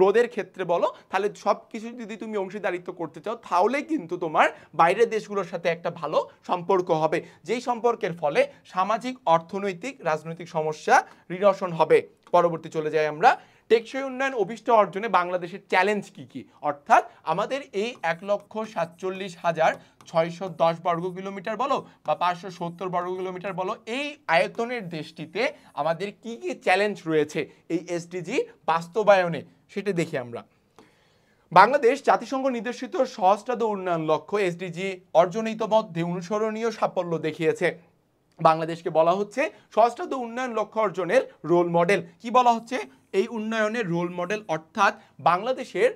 রোদের ক্ষেত্রে বলো তাহলে সব কিছু যদি তুমি অংশীদারিত্ব করতে চাও তাহলেই কিন্তু তোমার বাইরের দেশগুলোর সাথে একটা ভালো সম্পর্ক হবে যেই সম্পর্কের ফলে সামাজিক অর্থনৈতিক রাজনৈতিক সমস্যা নিরসন হবে পরবর্তী চলে যাই আমরা টেকসই উন্নয়ন অভিষ্ট অর্জনে বাংলাদেশের চ্যালেঞ্জ কি কি অর্থাৎ আমাদের এই এক লক্ষ সাতচল্লিশ হাজার ছয়শো দশ বর্গ কিলোমিটার বলো বা পাঁচশো সত্তর বর্গ কিলোমিটার বলো এই আয়তনের দেশটিতে আমাদের কি কি চ্যালেঞ্জ রয়েছে এই এসডিজি বাস্তবায়নে সেটা দেখি আমরা বাংলাদেশ জাতিসংঘ নির্দেশিত সহস্রাদ উন্নয়ন লক্ষ্য এসডিজি অর্জন মধ্যে অনুসরণীয় সাফল্য দেখিয়েছে বাংলাদেশকে বলা হচ্ছে সহস্রাদ উন্নয়ন লক্ষ্য অর্জনের রোল মডেল কি বলা হচ্ছে এই উন্নয়নের রোল মডেল অর্থাৎ বাংলাদেশের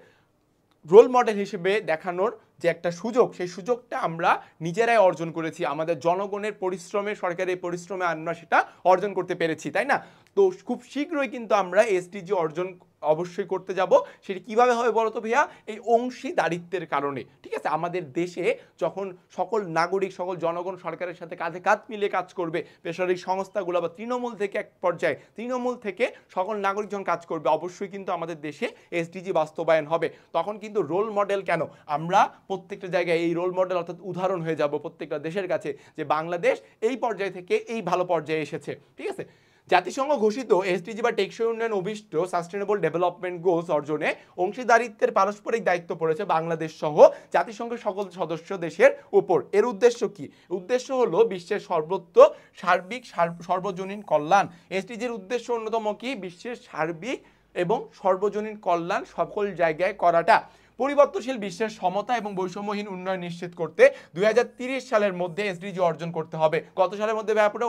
রোল মডেল হিসেবে দেখানোর যে একটা সুযোগ সেই সুযোগটা আমরা নিজেরাই অর্জন করেছি আমাদের জনগণের পরিশ্রমে সরকারের পরিশ্রমে আমরা সেটা অর্জন করতে পেরেছি তাই না তো খুব শীঘ্রই কিন্তু আমরা এসডিজি অর্জন অবশ্যই করতে যাব সেটি কিভাবে হবে বলো তো ভাইয়া এই অংশীদারিত্বের কারণে ঠিক আছে আমাদের দেশে যখন সকল নাগরিক সকল জনগণ সরকারের সাথে কাঁধে কাঁধ মিলিয়ে কাজ করবে বেসরকারি সংস্থাগুলো বা তৃণমূল থেকে এক পর্যায়ে তৃণমূল থেকে সকল নাগরিক যখন কাজ করবে অবশ্যই কিন্তু আমাদের দেশে এসডিজি বাস্তবায়ন হবে তখন কিন্তু রোল মডেল কেন আমরা প্রত্যেকটা জায়গায় এই রোল মডেল অর্থাৎ উদাহরণ হয়ে যাব প্রত্যেকটা দেশের কাছে যে বাংলাদেশ এই পর্যায় থেকে এই ভালো পর্যায়ে এসেছে ঠিক আছে জাতিসংঘ ঘোষিত এসডিজি বা টেকসই উন্নয়ন অভিষ্ট সাস্টেনেবল ডেভেলপমেন্ট গোলস অর্জনে অংশীদারিত্বের পারস্পরিক দায়িত্ব পড়েছে বাংলাদেশ সহ জাতিসংঘের সকল সদস্য দেশের উপর এর উদ্দেশ্য কি উদ্দেশ্য হলো বিশ্বের সর্বত্র সার্বিক সর্বজনীন কল্যাণ এসডিজির উদ্দেশ্য অন্যতম কি বিশ্বের সার্বিক এবং সর্বজনীন কল্যাণ সকল জায়গায় করাটা পরিবর্তনশীল বিশ্বের সমতা এবং বৈষম্যহীন উন্নয়ন নিশ্চিত করতে দুই সালের মধ্যে এসডিজি অর্জন করতে হবে কত সালের মধ্যে ব্যাপারটা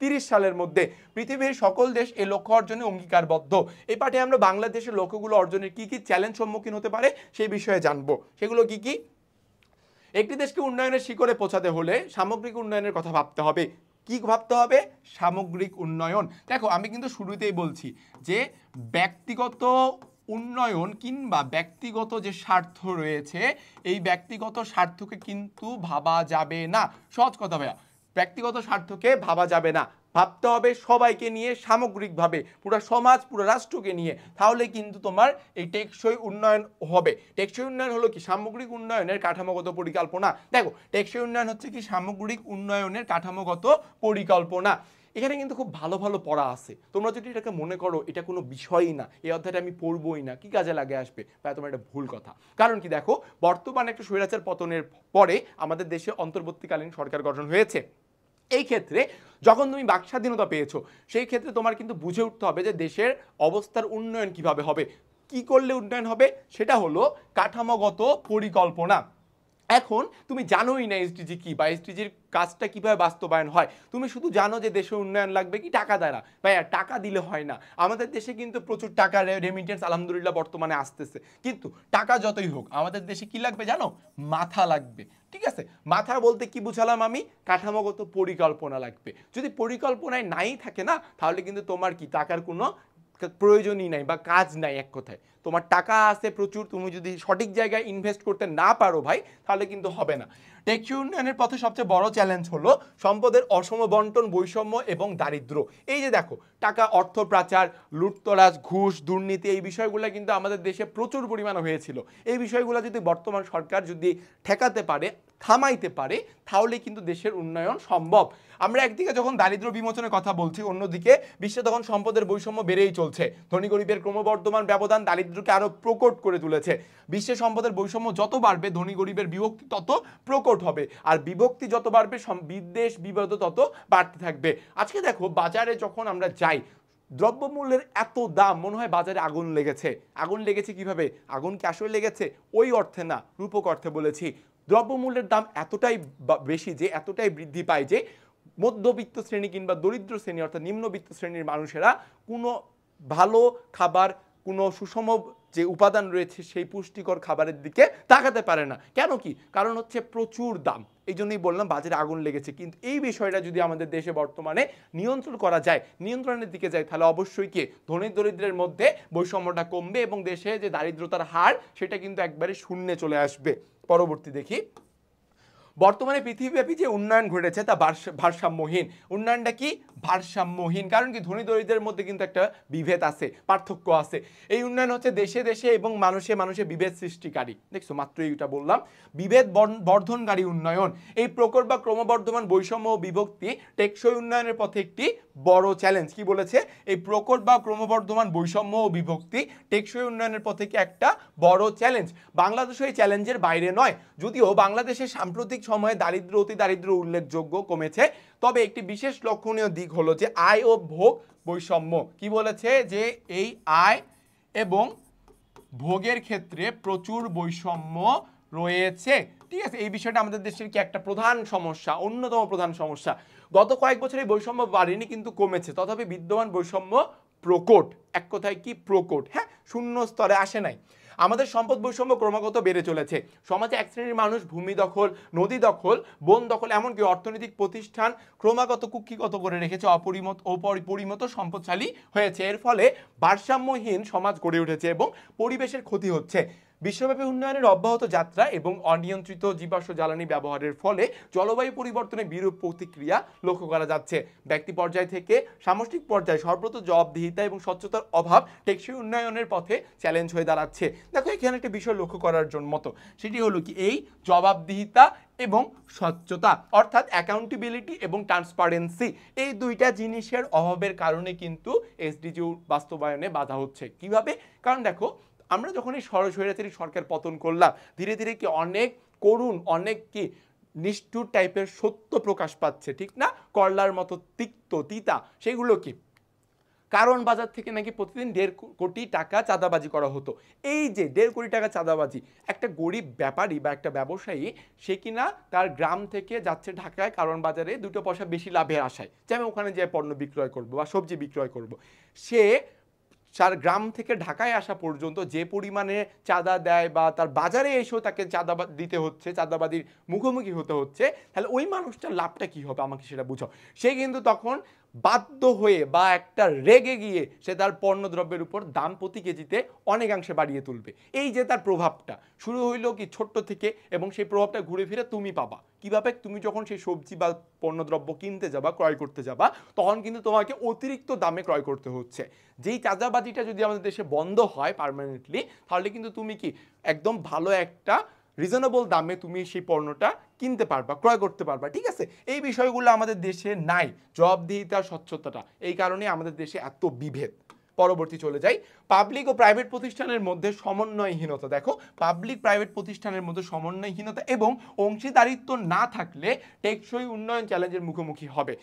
দুই সালের মধ্যে পৃথিবীর সকল দেশ এই লক্ষ্য অর্জনে অঙ্গীকারবদ্ধ এই পাঠে আমরা বাংলাদেশের লক্ষ্যগুলো অর্জনের কি কি চ্যালেঞ্জ সম্মুখীন হতে পারে সেই বিষয়ে জানবো সেগুলো কি কি একটি দেশকে উন্নয়নের শিকরে পৌঁছাতে হলে সামগ্রিক উন্নয়নের কথা ভাবতে হবে কি ভাবতে হবে সামগ্রিক উন্নয়ন দেখো আমি কিন্তু শুরুতেই বলছি যে ব্যক্তিগত উন্নয়ন কিংবা ব্যক্তিগত যে স্বার্থ রয়েছে এই ব্যক্তিগত স্বার্থকে কিন্তু ভাবা যাবে না সহজ কথা ভাইয়া ব্যক্তিগত স্বার্থকে ভাবা যাবে না ভাবতে হবে সবাইকে নিয়ে সামগ্রিকভাবে পুরো সমাজ পুরো রাষ্ট্রকে নিয়ে তাহলে কিন্তু তোমার এই টেকসই উন্নয়ন হবে টেকসই উন্নয়ন হলো কি সামগ্রিক উন্নয়নের কাঠামোগত পরিকল্পনা দেখো টেকসই উন্নয়ন হচ্ছে কি সামগ্রিক উন্নয়নের কাঠামোগত পরিকল্পনা এখানে কিন্তু খুব ভালো ভালো পড়া আছে তোমরা যদি এটাকে মনে করো এটা কোনো বিষয়ই না এই অধ্যায়টা আমি পড়বই না কি কাজে লাগে আসবে তাই তোমার এটা ভুল কথা কারণ কি দেখো বর্তমানে একটা স্বৈরাচার পতনের পরে আমাদের দেশে অন্তর্বর্তীকালীন সরকার গঠন হয়েছে এই ক্ষেত্রে যখন তুমি বাক স্বাধীনতা পেয়েছো সেই ক্ষেত্রে তোমার কিন্তু বুঝে উঠতে হবে যে দেশের অবস্থার উন্নয়ন কিভাবে হবে কি করলে উন্নয়ন হবে সেটা হলো কাঠামোগত পরিকল্পনা এখন তুমি জানোই না এসডিজি কী বা এসডিজির কাজটা কীভাবে বাস্তবায়ন হয় তুমি শুধু জানো যে দেশে উন্নয়ন লাগবে কি টাকা দ্বারা ভাইয়া টাকা দিলে হয় না আমাদের দেশে কিন্তু প্রচুর টাকা রেমিটেন্স আলহামদুলিল্লাহ বর্তমানে আসতেছে কিন্তু টাকা যতই হোক আমাদের দেশে কি লাগবে জানো মাথা লাগবে ঠিক আছে মাথা বলতে কি বুঝালাম আমি কাঠামোগত পরিকল্পনা লাগবে যদি পরিকল্পনায় নাই থাকে না তাহলে কিন্তু তোমার কি টাকার কোনো প্রয়োজনই নাই বা কাজ নাই এক কথায় তোমার টাকা আছে প্রচুর তুমি যদি সঠিক জায়গায় ইনভেস্ট করতে না পারো ভাই তাহলে কিন্তু হবে না টেকসই উন্নয়নের পথে সবচেয়ে বড় চ্যালেঞ্জ হলো সম্পদের অসম বন্টন বৈষম্য এবং দারিদ্র এই যে দেখো টাকা অর্থ পাচার লুটতরাজ ঘুষ দুর্নীতি এই বিষয়গুলো কিন্তু আমাদের দেশে প্রচুর পরিমাণ হয়েছিল এই বিষয়গুলো যদি বর্তমান সরকার যদি ঠেকাতে পারে থামাইতে পারে তাহলে কিন্তু দেশের উন্নয়ন সম্ভব আমরা একদিকে যখন দারিদ্র বিমোচনের কথা বলছি অন্যদিকে বিশ্বে তখন সম্পদের বৈষম্য বেড়েই চলছে ধনী গরিবের ক্রমবর্ধমান ব্যবধান দারিদ্র দারিদ্রকে আরো প্রকট করে তুলেছে বিশ্বের সম্পদের বৈষম্য যত বাড়বে ধনী গরিবের বিভক্তি তত প্রকট হবে আর বিভক্তি যত বাড়বে বিদ্বেষ বিবাদ তত বাড়তে থাকবে আজকে দেখো বাজারে যখন আমরা যাই দ্রব্যমূল্যের এত দাম মনে হয় বাজারে আগুন লেগেছে আগুন লেগেছে কিভাবে আগুন কি আসলে লেগেছে ওই অর্থে না রূপক অর্থে বলেছি দ্রব্যমূল্যের দাম এতটাই বেশি যে এতটাই বৃদ্ধি পায় যে মধ্যবিত্ত শ্রেণী কিংবা দরিদ্র শ্রেণী অর্থাৎ নিম্নবিত্ত শ্রেণীর মানুষেরা কোনো ভালো খাবার কোনো সুষম যে উপাদান রয়েছে সেই পুষ্টিকর খাবারের দিকে তাকাতে পারে না কেন কি কারণ হচ্ছে প্রচুর দাম এই জন্যই বললাম বাজারে আগুন লেগেছে কিন্তু এই বিষয়টা যদি আমাদের দেশে বর্তমানে নিয়ন্ত্রণ করা যায় নিয়ন্ত্রণের দিকে যায় তাহলে অবশ্যই কি ধনী দরিদ্রের মধ্যে বৈষম্যটা কমবে এবং দেশে যে দারিদ্রতার হার সেটা কিন্তু একবারে শূন্যে চলে আসবে পরবর্তী দেখি বর্তমানে পৃথিবীব্যাপী যে উন্নয়ন ঘটেছে তা ভারসাম্যহীন উন্নয়নটা কি ভারসাম্যহীন কারণ কি ধনী দরিদ্রের মধ্যে কিন্তু একটা বিভেদ আছে পার্থক্য আছে এই উন্নয়ন হচ্ছে দেশে দেশে এবং মানুষে মানুষে বিভেদ সৃষ্টিকারী দেখছো মাত্র এইটা বললাম বিভেদ বর্ধনকারী উন্নয়ন এই প্রকল্প বা ক্রমবর্ধমান বৈষম্য ও বিভক্তি টেকসই উন্নয়নের পথে একটি বড় চ্যালেঞ্জ কি বলেছে এই প্রকট বা ক্রমবর্ধমান বৈষম্য ও বিভক্তি টেকসই উন্নয়নের পথে কি একটা বড় চ্যালেঞ্জ বাংলাদেশও এই চ্যালেঞ্জের বাইরে নয় যদিও বাংলাদেশের সাম্প্রতিক সময়ে দারিদ্র অতি দারিদ্র উল্লেখযোগ্য কমেছে তবে একটি বিশেষ লক্ষণীয় দিক হলো যে আয় ও ভোগ বৈষম্য কি বলেছে যে এই আয় এবং ভোগের ক্ষেত্রে প্রচুর বৈষম্য রয়েছে ঠিক আছে এই বিষয়টা আমাদের দেশের কি একটা প্রধান সমস্যা অন্যতম প্রধান সমস্যা গত কয়েক বছরে বৈষম্য বাড়েনি কিন্তু কমেছে তথাপি বিদ্যমান বৈষম্য প্রকট এক কথায় কি প্রকট হ্যাঁ শূন্য স্তরে আসে নাই আমাদের সম্পদ বৈষম্য ক্রমাগত বেড়ে চলেছে সমাজে এক শ্রেণীর মানুষ ভূমি দখল নদী দখল বন দখল এমনকি অর্থনৈতিক প্রতিষ্ঠান ক্রমাগত কুক্ষিগত করে রেখেছে অপরিমত অপরিমত সম্পদশালী হয়েছে এর ফলে ভারসাম্যহীন সমাজ গড়ে উঠেছে এবং পরিবেশের ক্ষতি হচ্ছে বিশ্বব্যাপী উন্নয়নের অব্যাহত যাত্রা এবং অনিয়ন্ত্রিত জীবাশ্ম জ্বালানি ব্যবহারের ফলে জলবায়ু পরিবর্তনে বিরূপ প্রতিক্রিয়া লক্ষ্য করা যাচ্ছে ব্যক্তি পর্যায় থেকে সামষ্টিক পর্যায়ে সর্বত জবাবদিহিতা এবং স্বচ্ছতার অভাব টেকসই উন্নয়নের পথে চ্যালেঞ্জ হয়ে দাঁড়াচ্ছে দেখো এখানে একটা বিষয় লক্ষ্য করার জন্য মতো সেটি হলো কি এই জবাবদিহিতা এবং স্বচ্ছতা অর্থাৎ অ্যাকাউন্টেবিলিটি এবং ট্রান্সপারেন্সি এই দুইটা জিনিসের অভাবের কারণে কিন্তু এসডিজি বাস্তবায়নে বাধা হচ্ছে কিভাবে কারণ দেখো আমরা যখন এই সরস্বৈরাচারী সরকার পতন করলাম ধীরে ধীরে কি অনেক করুণ অনেক কি নিষ্ঠুর টাইপের সত্য প্রকাশ পাচ্ছে ঠিক না করলার মতো তিক্ত তিতা সেগুলো কি কারণ বাজার থেকে নাকি প্রতিদিন দেড় কোটি টাকা চাঁদাবাজি করা হতো এই যে দেড় কোটি টাকা চাঁদাবাজি একটা গরিব ব্যাপারী বা একটা ব্যবসায়ী সে কিনা তার গ্রাম থেকে যাচ্ছে ঢাকায় কারণ বাজারে দুটো পয়সা বেশি লাভের আশায় যে আমি ওখানে যে পণ্য বিক্রয় করব বা সবজি বিক্রয় করব সে সার গ্রাম থেকে ঢাকায় আসা পর্যন্ত যে পরিমাণে চাঁদা দেয় বা তার বাজারে এসেও তাকে চাঁদা দিতে হচ্ছে চাঁদাবাদির মুখোমুখি হতে হচ্ছে তাহলে ওই মানুষটার লাভটা কি হবে আমাকে সেটা বুঝো সে কিন্তু তখন বাধ্য হয়ে বা একটা রেগে গিয়ে সে তার পণ্যদ্রব্যের উপর দাম প্রতি কেজিতে অনেকাংশে বাড়িয়ে তুলবে এই যে তার প্রভাবটা শুরু হইল কি ছোট্ট থেকে এবং সেই প্রভাবটা ঘুরে ফিরে তুমি পাবা কীভাবে তুমি যখন সেই সবজি বা পণ্যদ্রব্য কিনতে যাবা ক্রয় করতে যাবা তখন কিন্তু তোমাকে অতিরিক্ত দামে ক্রয় করতে হচ্ছে যেই চাঁদাবাজিটা যদি আমাদের দেশে বন্ধ হয় পারমানেন্টলি তাহলে কিন্তু তুমি কি একদম ভালো একটা রিজনেবল দামে তুমি সেই পণ্যটা কিনতে পারবা ক্রয় করতে পারবা ঠিক আছে এই বিষয়গুলো আমাদের দেশে নাই জবাবদিহিতা স্বচ্ছতাটা এই কারণে আমাদের দেশে এত বিভেদ পরবর্তী চলে যাই পাবলিক ও প্রাইভেট প্রতিষ্ঠানের মধ্যে সমন্বয়হীনতা দেখো পাবলিক প্রাইভেট প্রতিষ্ঠানের মধ্যে সমন্বয়হীনতা এবং অংশীদারিত্ব না থাকলে টেকসই উন্নয়ন চ্যালেঞ্জের মুখোমুখি হবে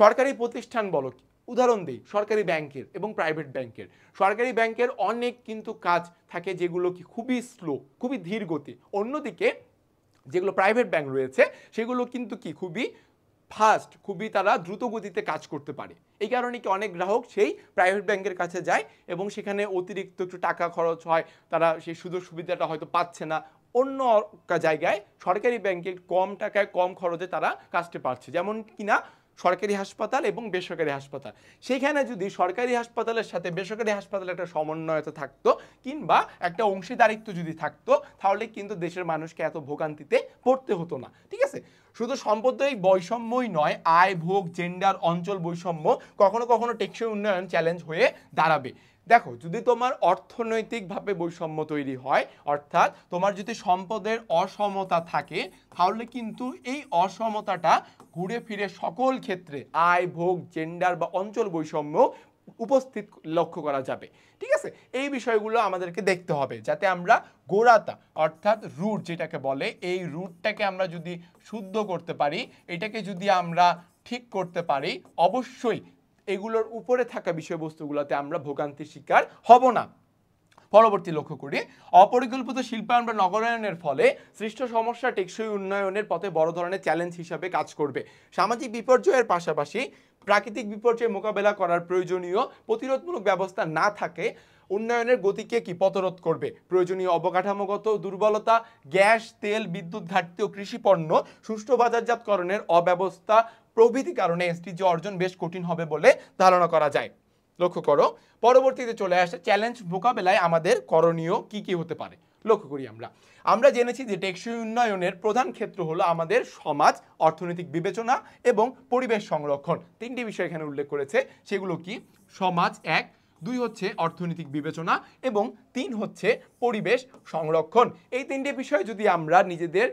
সরকারি প্রতিষ্ঠান বলো উদাহরণ দিই সরকারি ব্যাংকের এবং প্রাইভেট ব্যাংকের সরকারি ব্যাংকের অনেক কিন্তু কাজ থাকে যেগুলো কি খুবই স্লো খুবই ধীর গতি অন্যদিকে যেগুলো প্রাইভেট ব্যাংক রয়েছে সেগুলো কিন্তু কি খুবই ফাস্ট খুবই তারা দ্রুত গতিতে কাজ করতে পারে এই কারণে কি অনেক গ্রাহক সেই প্রাইভেট ব্যাংকের কাছে যায় এবং সেখানে অতিরিক্ত একটু টাকা খরচ হয় তারা সেই সুযোগ সুবিধাটা হয়তো পাচ্ছে না অন্য জায়গায় সরকারি ব্যাংকে কম টাকায় কম খরচে তারা কাজটা পারছে যেমন কিনা সরকারি হাসপাতাল এবং বেসরকারি হাসপাতাল সেখানে যদি সরকারি হাসপাতালের সাথে বেসরকারি হাসপাতালের একটা সমন্বয়তা থাকতো কিংবা একটা অংশীদারিত্ব যদি থাকতো তাহলে কিন্তু দেশের মানুষকে এত ভোগান্তিতে পড়তে হতো না ঠিক আছে শুধু সম্পদয়িক বৈষম্যই নয় আয় ভোগ জেন্ডার অঞ্চল বৈষম্য কখনো কখনো টেকসই উন্নয়ন চ্যালেঞ্জ হয়ে দাঁড়াবে দেখো যদি তোমার অর্থনৈতিকভাবে বৈষম্য তৈরি হয় অর্থাৎ তোমার যদি সম্পদের অসমতা থাকে তাহলে কিন্তু এই অসমতাটা ঘুরে ফিরে সকল ক্ষেত্রে আয় ভোগ জেন্ডার বা অঞ্চল বৈষম্য উপস্থিত লক্ষ্য করা যাবে ঠিক আছে এই বিষয়গুলো আমাদেরকে দেখতে হবে যাতে আমরা গোড়াতা অর্থাৎ রুট যেটাকে বলে এই রুটটাকে আমরা যদি শুদ্ধ করতে পারি এটাকে যদি আমরা ঠিক করতে পারি অবশ্যই এগুলোর উপরে থাকা বিষয়বস্তুগুলোতে আমরা ভোগান্তির শিকার হব না পরবর্তী লক্ষ্য করি অপরিকল্পিত শিল্পায়ন বা নগরায়নের ফলে সৃষ্ট সমস্যা টেকসই উন্নয়নের পথে বড় ধরনের চ্যালেঞ্জ হিসাবে কাজ করবে সামাজিক বিপর্যয়ের পাশাপাশি প্রাকৃতিক বিপর্যয় মোকাবেলা করার প্রয়োজনীয় প্রতিরোধমূলক ব্যবস্থা না থাকে উন্নয়নের গতিকে কি পতরোধ করবে প্রয়োজনীয় অবকাঠামোগত দুর্বলতা গ্যাস তেল বিদ্যুৎ ঘাটতি ও কৃষি পণ্য সুষ্ঠু বাজারজাতকরণের অব্যবস্থা প্রভৃতি কারণে এসটিজি অর্জন বেশ কঠিন হবে বলে ধারণা করা যায় লক্ষ্য করো পরবর্তীতে চলে আসে চ্যালেঞ্জ মোকাবেলায় আমাদের করণীয় কি কি হতে পারে লক্ষ্য করি আমরা আমরা জেনেছি যে টেকসই উন্নয়নের প্রধান ক্ষেত্র হলো আমাদের সমাজ অর্থনৈতিক বিবেচনা এবং পরিবেশ সংরক্ষণ তিনটি বিষয় এখানে উল্লেখ করেছে সেগুলো কি সমাজ এক দুই হচ্ছে অর্থনৈতিক বিবেচনা এবং তিন হচ্ছে পরিবেশ সংরক্ষণ এই তিনটি বিষয় যদি আমরা নিজেদের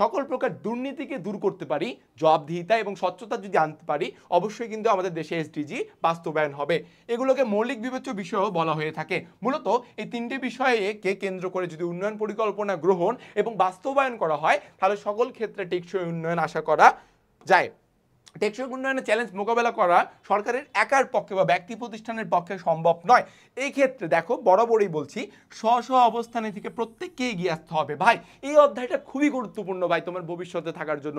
সকল প্রকার দুর্নীতিকে দূর করতে পারি জবাবদিহিতা এবং স্বচ্ছতা যদি আনতে পারি অবশ্যই কিন্তু আমাদের দেশে এসডিজি বাস্তবায়ন হবে এগুলোকে মৌলিক বিবেচ্য বিষয়ও বলা হয়ে থাকে মূলত এই তিনটি কে কেন্দ্র করে যদি উন্নয়ন পরিকল্পনা গ্রহণ এবং বাস্তবায়ন করা হয় তাহলে সকল ক্ষেত্রে টেকসই উন্নয়ন আশা করা যায় টেকসই উন্নয়নের চ্যালেঞ্জ মোকাবেলা করা সরকারের একার পক্ষে বা ব্যক্তি প্রতিষ্ঠানের পক্ষে সম্ভব নয় এই ক্ষেত্রে দেখো বরাবরই বলছি স্ব স্ব অবস্থানে থেকে প্রত্যেককে এগিয়ে আসতে হবে ভাই এই অধ্যায়টা খুবই গুরুত্বপূর্ণ ভাই তোমার ভবিষ্যতে থাকার জন্য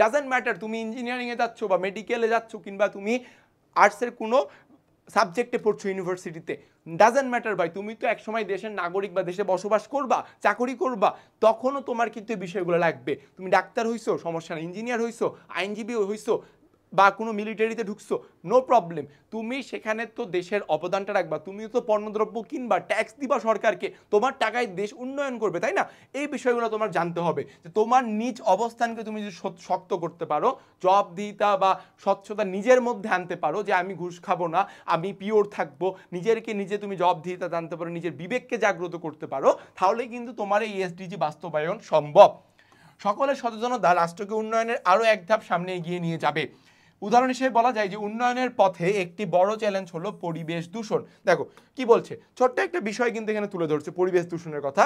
ডাজেন্ট ম্যাটার তুমি ইঞ্জিনিয়ারিংয়ে যাচ্ছ বা মেডিকেলে যাচ্ছ কিংবা তুমি আর্টসের কোনো সাবজেক্টে পড়ছো ইউনিভার্সিটিতে ডাজেন্ট ম্যাটার ভাই তুমি তো একসময় দেশের নাগরিক বা দেশে বসবাস করবা চাকরি করবা তখনও তোমার কিন্তু এই বিষয়গুলো লাগবে তুমি ডাক্তার হইছো সমস্যা না ইঞ্জিনিয়ার হইছো আইনজীবী হইছো বা কোনো মিলিটারিতে ঢুকছো নো প্রবলেম তুমি সেখানে তো দেশের অবদানটা রাখবা তুমিও তো পণ্যদ্রব্য কিনবা ট্যাক্স দিবা সরকারকে তোমার টাকায় দেশ উন্নয়ন করবে তাই না এই বিষয়গুলো তোমার জানতে হবে যে তোমার নিজ অবস্থানকে তুমি যদি শক্ত করতে পারো জবাবদিহিতা বা স্বচ্ছতা নিজের মধ্যে আনতে পারো যে আমি ঘুষ খাবো না আমি পিওর থাকবো নিজেরকে নিজে তুমি জবাবদিহিতা জানতে পারো নিজের বিবেককে জাগ্রত করতে পারো তাহলে কিন্তু তোমার এই এসডিজি বাস্তবায়ন সম্ভব সকলের সচেতনতা রাষ্ট্রকে উন্নয়নের আরও এক ধাপ সামনে এগিয়ে নিয়ে যাবে উদাহরণ হিসেবে বলা যায় যে উন্নয়নের পথে একটি বড় চ্যালেঞ্জ হলো পরিবেশ দূষণ দেখো কি বলছে ছোট্ট একটা বিষয় কিন্তু এখানে তুলে ধরছে পরিবেশ দূষণের কথা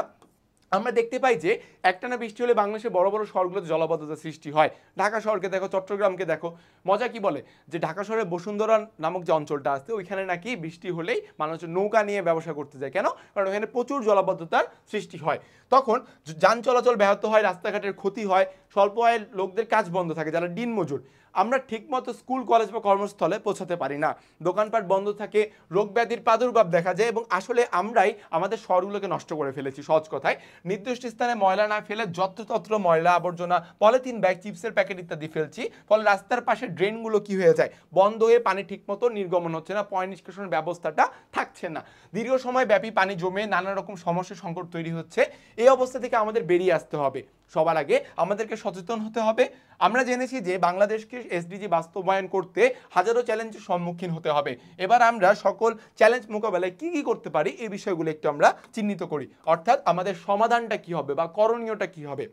আমরা দেখতে পাই যে একটানা বৃষ্টি হলে বাংলাদেশের বড় বড় শহরগুলোতে জলবদ্ধতা সৃষ্টি হয় ঢাকা শহরকে দেখো চট্টগ্রামকে দেখো মজা কি বলে যে ঢাকা শহরে বসুন্ধরা নামক যে অঞ্চলটা আছে ওইখানে নাকি বৃষ্টি হলেই মানুষ নৌকা নিয়ে ব্যবসা করতে যায় কেন কারণ ওখানে প্রচুর জলবদ্ধতার সৃষ্টি হয় তখন যান চলাচল ব্যাহত হয় রাস্তাঘাটের ক্ষতি হয় স্বল্প আয়ের লোকদের কাজ বন্ধ থাকে যারা মজুর আমরা ঠিকমতো স্কুল কলেজ বা কর্মস্থলে পৌঁছাতে পারি না দোকানপাট বন্ধ থাকে রোগ ব্যাধির প্রাদুর্ভাব দেখা যায় এবং আসলে আমরাই আমাদের শহরগুলোকে নষ্ট করে ফেলেছি সহজ কথায় নির্দিষ্ট স্থানে ময়লা না ফেলে যত্রতত্র ময়লা আবর্জনা পলিথিন ব্যাগ চিপসের প্যাকেট ইত্যাদি ফেলছি ফলে রাস্তার পাশে ড্রেনগুলো কি হয়ে যায় বন্ধ হয়ে পানি ঠিকমতো নির্গমন হচ্ছে না পয় নিষ্কাশন ব্যবস্থাটা থাকছে না দীর্ঘ সময় ব্যাপী পানি জমে নানা রকম সমস্যা সংকট তৈরি হচ্ছে এই অবস্থা থেকে আমাদের বেরিয়ে আসতে হবে সবার আগে আমাদেরকে সচেতন হতে হবে আমরা জেনেছি যে বাংলাদেশকে এসডিজি বাস্তবায়ন করতে হাজারো চ্যালেঞ্জের সম্মুখীন হতে হবে এবার আমরা সকল চ্যালেঞ্জ মোকাবেলায় কি কি করতে পারি এই বিষয়গুলো একটু আমরা চিহ্নিত করি অর্থাৎ আমাদের সমাধানটা কি হবে বা করণীয়টা কি হবে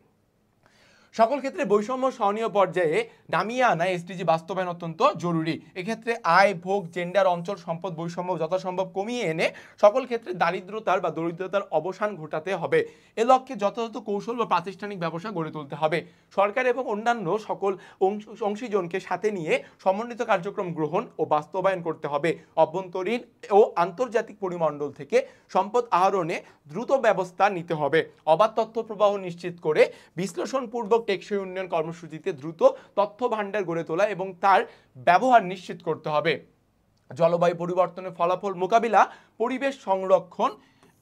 সকল ক্ষেত্রে বৈষম্য সহনীয় পর্যায়ে নামিয়ে আনা এসটিজি বাস্তবায়ন অত্যন্ত জরুরি এক্ষেত্রে আয় ভোগ জেন্ডার অঞ্চল সম্পদ বৈষম্য যথাসম্ভব কমিয়ে এনে সকল ক্ষেত্রে দারিদ্রতার বা দরিদ্রতার অবসান ঘটাতে হবে এ লক্ষ্যে যথাযথ কৌশল বা প্রাতিষ্ঠানিক ব্যবসা গড়ে তুলতে হবে সরকার এবং অন্যান্য সকল অংশীজনকে সাথে নিয়ে সমন্বিত কার্যক্রম গ্রহণ ও বাস্তবায়ন করতে হবে অভ্যন্তরীণ ও আন্তর্জাতিক পরিমণ্ডল থেকে সম্পদ আহরণে দ্রুত ব্যবস্থা নিতে হবে অবাধ তথ্য প্রবাহ নিশ্চিত করে বিশ্লেষণপূর্বক টেকসই উন্নয়ন কর্মসূচিতে দ্রুত তথ্য ভাণ্ডার গড়ে তোলা এবং তার ব্যবহার নিশ্চিত করতে হবে জলবায়ু পরিবর্তনের ফলাফল মোকাবিলা পরিবেশ সংরক্ষণ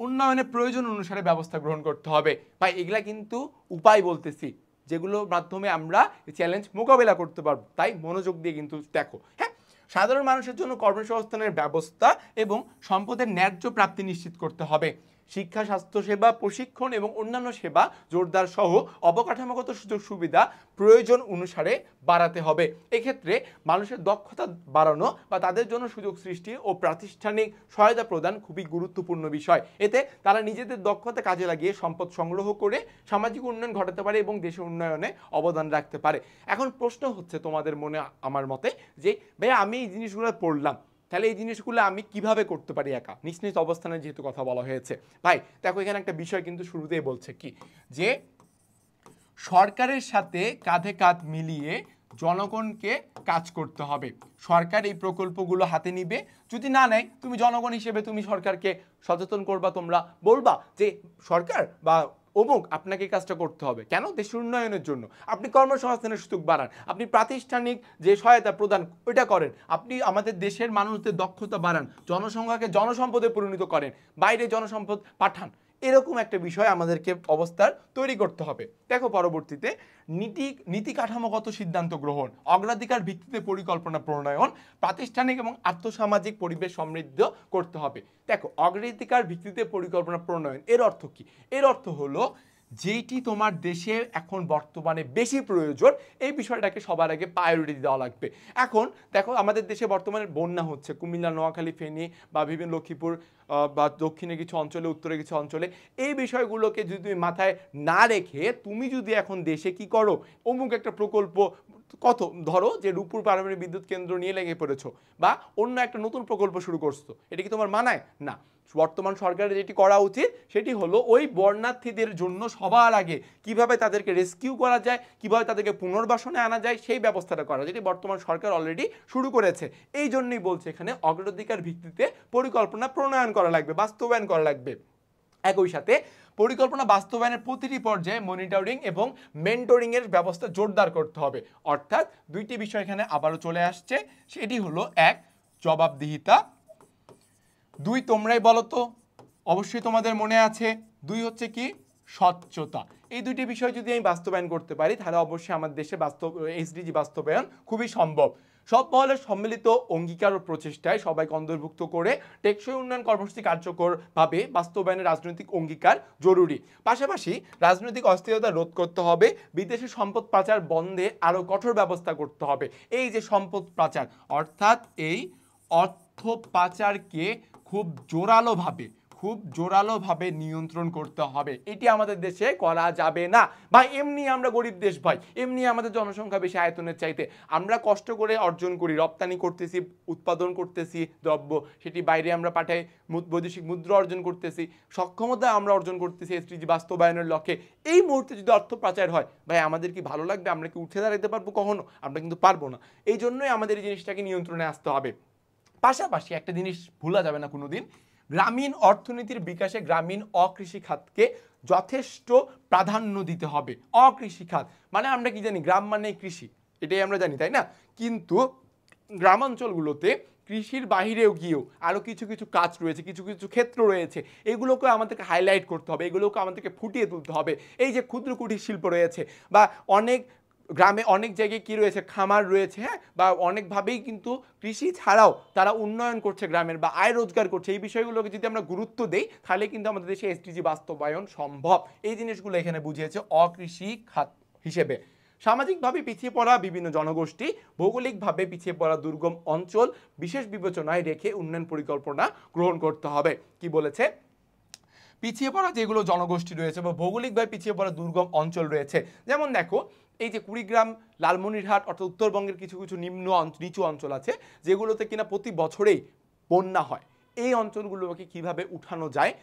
উন্নয়নের প্রয়োজন অনুসারে ব্যবস্থা গ্রহণ করতে হবে বা এগুলা কিন্তু উপায় বলতেছি যেগুলোর মাধ্যমে আমরা চ্যালেঞ্জ মোকাবিলা করতে পারবো তাই মনোযোগ দিয়ে কিন্তু দেখো হ্যাঁ সাধারণ মানুষের জন্য কর্মসংস্থানের ব্যবস্থা এবং সম্পদের ন্যায্য প্রাপ্তি নিশ্চিত করতে হবে শিক্ষা স্বাস্থ্যসেবা প্রশিক্ষণ এবং অন্যান্য সেবা জোরদার সহ অবকাঠামোগত সুযোগ সুবিধা প্রয়োজন অনুসারে বাড়াতে হবে এক্ষেত্রে মানুষের দক্ষতা বাড়ানো বা তাদের জন্য সুযোগ সৃষ্টি ও প্রাতিষ্ঠানিক সহায়তা প্রদান খুবই গুরুত্বপূর্ণ বিষয় এতে তারা নিজেদের দক্ষতা কাজে লাগিয়ে সম্পদ সংগ্রহ করে সামাজিক উন্নয়ন ঘটাতে পারে এবং দেশের উন্নয়নে অবদান রাখতে পারে এখন প্রশ্ন হচ্ছে তোমাদের মনে আমার মতে যে ভাই আমি এই জিনিসগুলো পড়লাম তাহলে এই জিনিসগুলো আমি কিভাবে করতে পারি একা নিজ নিজ অবস্থানে যেহেতু কথা বলা হয়েছে ভাই দেখো এখানে একটা বিষয় কিন্তু শুরুতেই বলছে কি যে সরকারের সাথে কাঁধে কাঁধ মিলিয়ে জনগণকে কাজ করতে হবে সরকার এই প্রকল্পগুলো হাতে নিবে যদি না নেয় তুমি জনগণ হিসেবে তুমি সরকারকে সচেতন করবা তোমরা বলবা যে সরকার বা অমুক আপনাকে এই কাজটা করতে হবে কেন দেশের উন্নয়নের জন্য আপনি কর্মসংস্থানের সুযোগ বাড়ান আপনি প্রাতিষ্ঠানিক যে সহায়তা প্রদান ওইটা করেন আপনি আমাদের দেশের মানুষদের দক্ষতা বাড়ান জনসংখ্যাকে জনসম্পদে পরিণত করেন বাইরে জনসম্পদ পাঠান এরকম একটা বিষয় আমাদেরকে অবস্থার তৈরি করতে হবে দেখো পরবর্তীতে নীতি নীতি কাঠামোগত সিদ্ধান্ত গ্রহণ অগ্রাধিকার ভিত্তিতে পরিকল্পনা প্রণয়ন প্রাতিষ্ঠানিক এবং আর্থসামাজিক পরিবেশ সমৃদ্ধ করতে হবে দেখো অগ্রাধিকার ভিত্তিতে পরিকল্পনা প্রণয়ন এর অর্থ কি এর অর্থ হলো যেটি তোমার দেশে এখন বর্তমানে বেশি প্রয়োজন এই বিষয়টাকে সবার আগে প্রায়োরিটি দেওয়া লাগবে এখন দেখো আমাদের দেশে বর্তমানে বন্যা হচ্ছে কুমিল্লা নোয়াখালী ফেনী বা বিভিন্ন লক্ষ্মীপুর বা দক্ষিণে কিছু অঞ্চলে উত্তরে কিছু অঞ্চলে এই বিষয়গুলোকে যদি তুমি মাথায় না রেখে তুমি যদি এখন দেশে কি করো অমুক একটা প্রকল্প কত ধরো যে রূপুর পারমাণবিক বিদ্যুৎ কেন্দ্র নিয়ে লেগে পড়েছো বা অন্য একটা নতুন প্রকল্প শুরু করছো এটা কি তোমার মানায় না বর্তমান সরকারের যেটি করা উচিত সেটি হলো ওই বর্ণার্থীদের জন্য সবার আগে কিভাবে তাদেরকে রেস্কিউ করা যায় কিভাবে তাদেরকে পুনর্বাসনে আনা যায় সেই ব্যবস্থাটা করা যেটি বর্তমান সরকার অলরেডি শুরু করেছে এই জন্যই বলছে এখানে অগ্রাধিকার ভিত্তিতে পরিকল্পনা প্রণয়ন করা লাগবে বাস্তবায়ন করা লাগবে একই সাথে পরিকল্পনা বাস্তবায়নের প্রতিটি পর্যায়ে মনিটরিং এবং মেন্টরিংয়ের ব্যবস্থা জোরদার করতে হবে অর্থাৎ দুইটি বিষয় এখানে আবারও চলে আসছে সেটি হলো এক জবাবদিহিতা দুই তোমরাই বলো তো অবশ্যই তোমাদের মনে আছে দুই হচ্ছে কি স্বচ্ছতা এই দুইটি বিষয় যদি আমি বাস্তবায়ন করতে পারি তাহলে অবশ্যই আমাদের দেশে বাস্তব এইচডিজি বাস্তবায়ন খুবই সম্ভব সব মহলের সম্মিলিত অঙ্গীকার ও প্রচেষ্টায় সবাইকে অন্তর্ভুক্ত করে টেকসই উন্নয়ন কর্মসূচি কার্যকরভাবে বাস্তবায়নে রাজনৈতিক অঙ্গীকার জরুরি পাশাপাশি রাজনৈতিক অস্থিরতা রোধ করতে হবে বিদেশি সম্পদ পাচার বন্ধে আরও কঠোর ব্যবস্থা করতে হবে এই যে সম্পদ পাচার অর্থাৎ এই অর্থ অর্থ পাচারকে খুব জোরালোভাবে খুব জোরালোভাবে নিয়ন্ত্রণ করতে হবে এটি আমাদের দেশে করা যাবে না বা এমনি আমরা গরিব দেশ ভাই এমনি আমাদের জনসংখ্যা বেশি আয়তনের চাইতে আমরা কষ্ট করে অর্জন করি রপ্তানি করতেছি উৎপাদন করতেছি দ্রব্য সেটি বাইরে আমরা পাঠাই বৈদেশিক মুদ্রা অর্জন করতেছি সক্ষমতা আমরা অর্জন করতেছি এসডিজি বাস্তবায়নের লক্ষ্যে এই মুহূর্তে যদি অর্থ পাচার হয় ভাই আমাদের কি ভালো লাগবে আমরা কি উঠে দাঁড়াতে পারবো কখনো আমরা কিন্তু পারবো না এই জন্যই আমাদের এই জিনিসটাকে নিয়ন্ত্রণে আসতে হবে পাশাপাশি একটা জিনিস ভোলা যাবে না কোনোদিন গ্রামীণ অর্থনীতির বিকাশে গ্রামীণ অকৃষি খাতকে যথেষ্ট প্রাধান্য দিতে হবে অকৃষি খাত মানে আমরা কি জানি গ্রাম মানে কৃষি এটাই আমরা জানি তাই না কিন্তু গ্রামাঞ্চলগুলোতে কৃষির বাহিরেও গিয়েও আরও কিছু কিছু কাজ রয়েছে কিছু কিছু ক্ষেত্র রয়েছে এগুলোকেও আমাদেরকে হাইলাইট করতে হবে এগুলোকে আমাদেরকে ফুটিয়ে তুলতে হবে এই যে ক্ষুদ্র কুটির শিল্প রয়েছে বা অনেক গ্রামে অনেক জায়গায় কি রয়েছে খামার রয়েছে হ্যাঁ বা অনেকভাবেই কিন্তু কৃষি ছাড়াও তারা উন্নয়ন করছে গ্রামের বা আয় রোজগার করছে এই বিষয়গুলোকে যদি আমরা গুরুত্ব দেই তাহলে কিন্তু আমাদের দেশে এসডিজি বাস্তবায়ন সম্ভব এই জিনিসগুলো এখানে বুঝিয়েছে অকৃষি খাত হিসেবে সামাজিকভাবে পিছিয়ে পড়া বিভিন্ন জনগোষ্ঠী ভৌগোলিকভাবে পিছিয়ে পড়া দুর্গম অঞ্চল বিশেষ বিবেচনায় রেখে উন্নয়ন পরিকল্পনা গ্রহণ করতে হবে কি বলেছে পিছিয়ে পড়া যেগুলো জনগোষ্ঠী রয়েছে বা ভৌগোলিকভাবে পিছিয়ে পড়া দুর্গম অঞ্চল রয়েছে যেমন দেখো এই যে কুড়িগ্রাম লালমনিরহাট অর্থাৎ উত্তরবঙ্গের কিছু কিছু নিম্ন নিচু অঞ্চল আছে যেগুলোতে কিনা প্রতি বছরেই বন্যা হয় এই অঞ্চলগুলোকে কিভাবে উঠানো যায়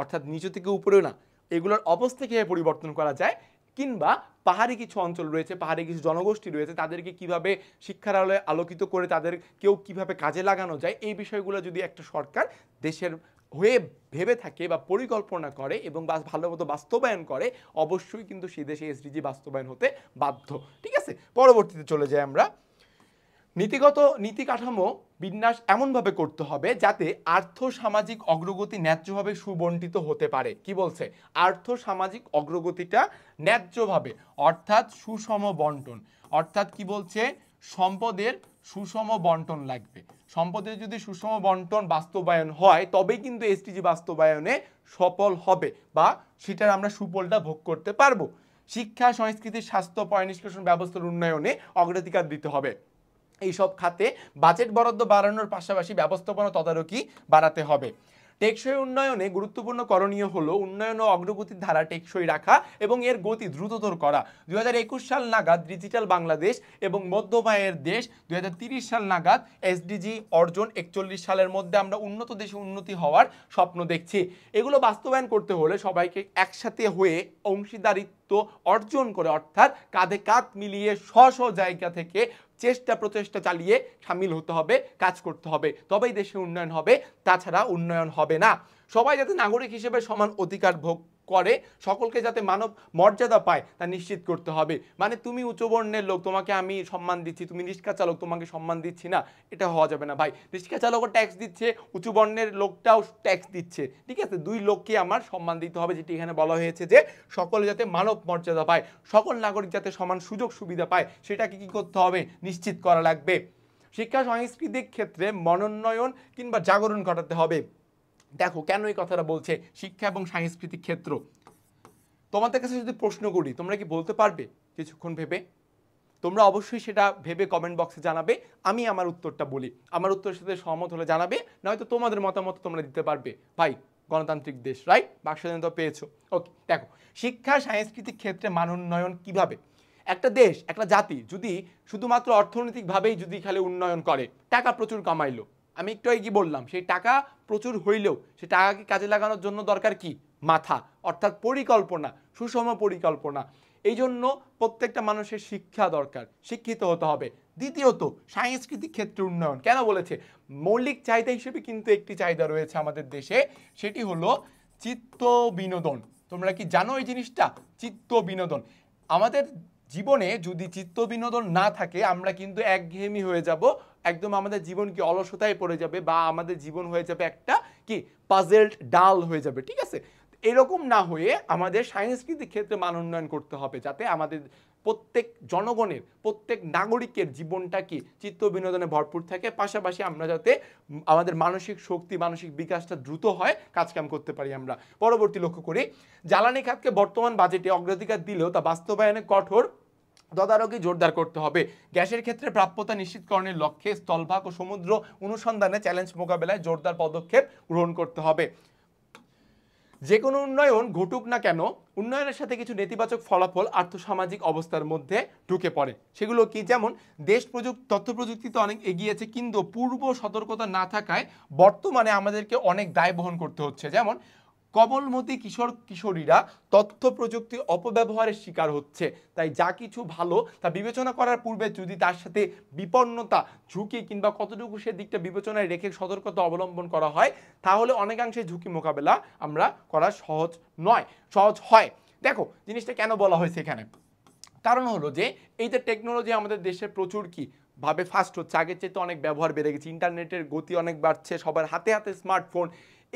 অর্থাৎ নিচু থেকে উপরেও না এগুলোর অবস্থা কীভাবে পরিবর্তন করা যায় কিংবা পাহাড়ি কিছু অঞ্চল রয়েছে পাহাড়ি কিছু জনগোষ্ঠী রয়েছে তাদেরকে কিভাবে শিক্ষার আলোয় আলোকিত করে তাদের কেউ কিভাবে কাজে লাগানো যায় এই বিষয়গুলো যদি একটা সরকার দেশের হয়ে ভেবে থাকে বা পরিকল্পনা করে এবং ভালো মতো বাস্তবায়ন করে অবশ্যই কিন্তু সে দেশে এসডিজি বাস্তবায়ন হতে বাধ্য ঠিক আছে পরবর্তীতে চলে যাই আমরা নীতিগত নীতি কাঠামো বিন্যাস এমনভাবে করতে হবে যাতে আর্থ সামাজিক অগ্রগতি ন্যায্যভাবে সুবন্টিত হতে পারে কি বলছে আর্থ সামাজিক অগ্রগতিটা ন্যায্যভাবে অর্থাৎ সুষম বন্টন অর্থাৎ কি বলছে সম্পদের সুষম বন্টন লাগবে সম্পদের যদি সুষম বন্টন বাস্তবায়ন হয় তবেই কিন্তু এসটিজি বাস্তবায়নে সফল হবে বা সেটার আমরা সুফলটা ভোগ করতে পারবো শিক্ষা সংস্কৃতি স্বাস্থ্য পয়নিষ্কাশন ব্যবস্থার উন্নয়নে অগ্রাধিকার দিতে হবে এইসব খাতে বাজেট বরাদ্দ বাড়ানোর পাশাপাশি ব্যবস্থাপনা তদারকি বাড়াতে হবে টেকসই উন্নয়নে গুরুত্বপূর্ণ করণীয় হলো উন্নয়ন ও অগ্রগতির ধারা টেকসই রাখা এবং এর গতি দ্রুততর করা দুই সাল নাগাদ ডিজিটাল বাংলাদেশ এবং মধ্যবায়ের দেশ দুই সাল নাগাদ এসডিজি অর্জন একচল্লিশ সালের মধ্যে আমরা উন্নত দেশে উন্নতি হওয়ার স্বপ্ন দেখছি এগুলো বাস্তবায়ন করতে হলে সবাইকে একসাথে হয়ে অংশীদারিত্ব অর্জন করে অর্থাৎ কাঁধে কাঁধ মিলিয়ে স্ব স্ব জায়গা থেকে চেষ্টা প্রচেষ্টা চালিয়ে সামিল হতে হবে কাজ করতে হবে তবেই দেশে উন্নয়ন হবে তাছাড়া উন্নয়ন হবে না সবাই যাতে নাগরিক হিসেবে সমান অধিকার ভোগ করে সকলকে যাতে মানব মর্যাদা পায় তা নিশ্চিত করতে হবে মানে তুমি উচ্চবর্ণের লোক তোমাকে আমি সম্মান দিচ্ছি তুমি রিক্সা চালক তোমাকে সম্মান দিচ্ছি না এটা হওয়া যাবে না ভাই রিক্সা চালকও ট্যাক্স দিচ্ছে উচ্চবর্ণের লোকটাও ট্যাক্স দিচ্ছে ঠিক আছে দুই লোককে আমার সম্মান দিতে হবে যেটি এখানে বলা হয়েছে যে সকলে যাতে মানব মর্যাদা পায় সকল নাগরিক যাতে সমান সুযোগ সুবিধা পায় সেটাকে কি করতে হবে নিশ্চিত করা লাগবে শিক্ষা সংস্কৃতির ক্ষেত্রে মনোন্নয়ন কিংবা জাগরণ ঘটাতে হবে দেখো কেন এই কথাটা বলছে শিক্ষা এবং সাংস্কৃতিক ক্ষেত্র তোমাদের কাছে যদি প্রশ্ন করি তোমরা কি বলতে পারবে কিছুক্ষণ ভেবে তোমরা অবশ্যই সেটা ভেবে কমেন্ট বক্সে জানাবে আমি আমার উত্তরটা বলি আমার উত্তরের সাথে সহমত হলে জানাবে নয়তো তোমাদের মতামত তোমরা দিতে পারবে ভাই গণতান্ত্রিক দেশ রাইট বাক স্বাধীনতা পেয়েছো ওকে দেখো শিক্ষা সাংস্কৃতিক ক্ষেত্রে মান উন্নয়ন কীভাবে একটা দেশ একটা জাতি যদি শুধুমাত্র অর্থনৈতিকভাবেই যদি খালি উন্নয়ন করে টাকা প্রচুর কামাইলো আমি একটু আগে কি বললাম সেই টাকা প্রচুর হইলেও সেই টাকাকে কাজে লাগানোর জন্য দরকার কি মাথা অর্থাৎ পরিকল্পনা সুষম পরিকল্পনা এই জন্য প্রত্যেকটা মানুষের শিক্ষা দরকার শিক্ষিত হতে হবে দ্বিতীয়ত সাংস্কৃতিক ক্ষেত্রে উন্নয়ন কেন বলেছে মৌলিক চাহিদা হিসেবে কিন্তু একটি চাহিদা রয়েছে আমাদের দেশে সেটি হলো চিত্ত বিনোদন তোমরা কি জানো এই জিনিসটা চিত্ত বিনোদন আমাদের জীবনে যদি চিত্ত বিনোদন না থাকে আমরা কিন্তু একঘেয়েমি হয়ে যাব একদম আমাদের জীবন কি অলসতায় পড়ে যাবে বা আমাদের জীবন হয়ে যাবে একটা কি পাজেলড ডাল হয়ে যাবে ঠিক আছে এরকম না হয়ে আমাদের সাংস্কৃতিক ক্ষেত্রে মান উন্নয়ন করতে হবে যাতে আমাদের প্রত্যেক জনগণের প্রত্যেক নাগরিকের জীবনটা কি চিত্ত বিনোদনে ভরপুর থাকে পাশাপাশি আমরা যাতে আমাদের মানসিক শক্তি মানসিক বিকাশটা দ্রুত হয় কাজকাম করতে পারি আমরা পরবর্তী লক্ষ্য করি জ্বালানি খাতকে বর্তমান বাজেটে অগ্রাধিকার দিলেও তা বাস্তবায়নে কঠোর তদারকি জোরদার করতে হবে গ্যাসের ক্ষেত্রে প্রাপ্যতা নিশ্চিতকরণের লক্ষ্যে স্থলভাগ ও সমুদ্র অনুসন্ধানে চ্যালেঞ্জ মোকাবেলায় জোরদার পদক্ষেপ গ্রহণ করতে হবে যে কোনো উন্নয়ন ঘটুক না কেন উন্নয়নের সাথে কিছু নেতিবাচক ফলাফল আর্থসামাজিক অবস্থার মধ্যে ঢুকে পড়ে সেগুলো কি যেমন দেশ প্রযুক্তি তথ্য প্রযুক্তিতে অনেক এগিয়েছে কিন্তু পূর্ব সতর্কতা না থাকায় বর্তমানে আমাদেরকে অনেক দায় বহন করতে হচ্ছে যেমন কমলমতি কিশোর কিশোরীরা তথ্য প্রযুক্তি অপব্যবহারের শিকার হচ্ছে তাই যা কিছু ভালো তা বিবেচনা করার পূর্বে যদি তার সাথে বিপন্নতা ঝুঁকি কিংবা কতটুকু সে দিকটা বিবেচনায় রেখে সতর্কতা অবলম্বন করা হয় তাহলে অনেকাংশে ঝুঁকি মোকাবেলা আমরা করা সহজ নয় সহজ হয় দেখো জিনিসটা কেন বলা হয়েছে এখানে কারণ হলো যে এই যে টেকনোলজি আমাদের দেশে প্রচুর কি ভাবে ফাস্ট হচ্ছে আগের চেয়ে তো অনেক ব্যবহার বেড়ে গেছে ইন্টারনেটের গতি অনেক বাড়ছে সবার হাতে হাতে স্মার্টফোন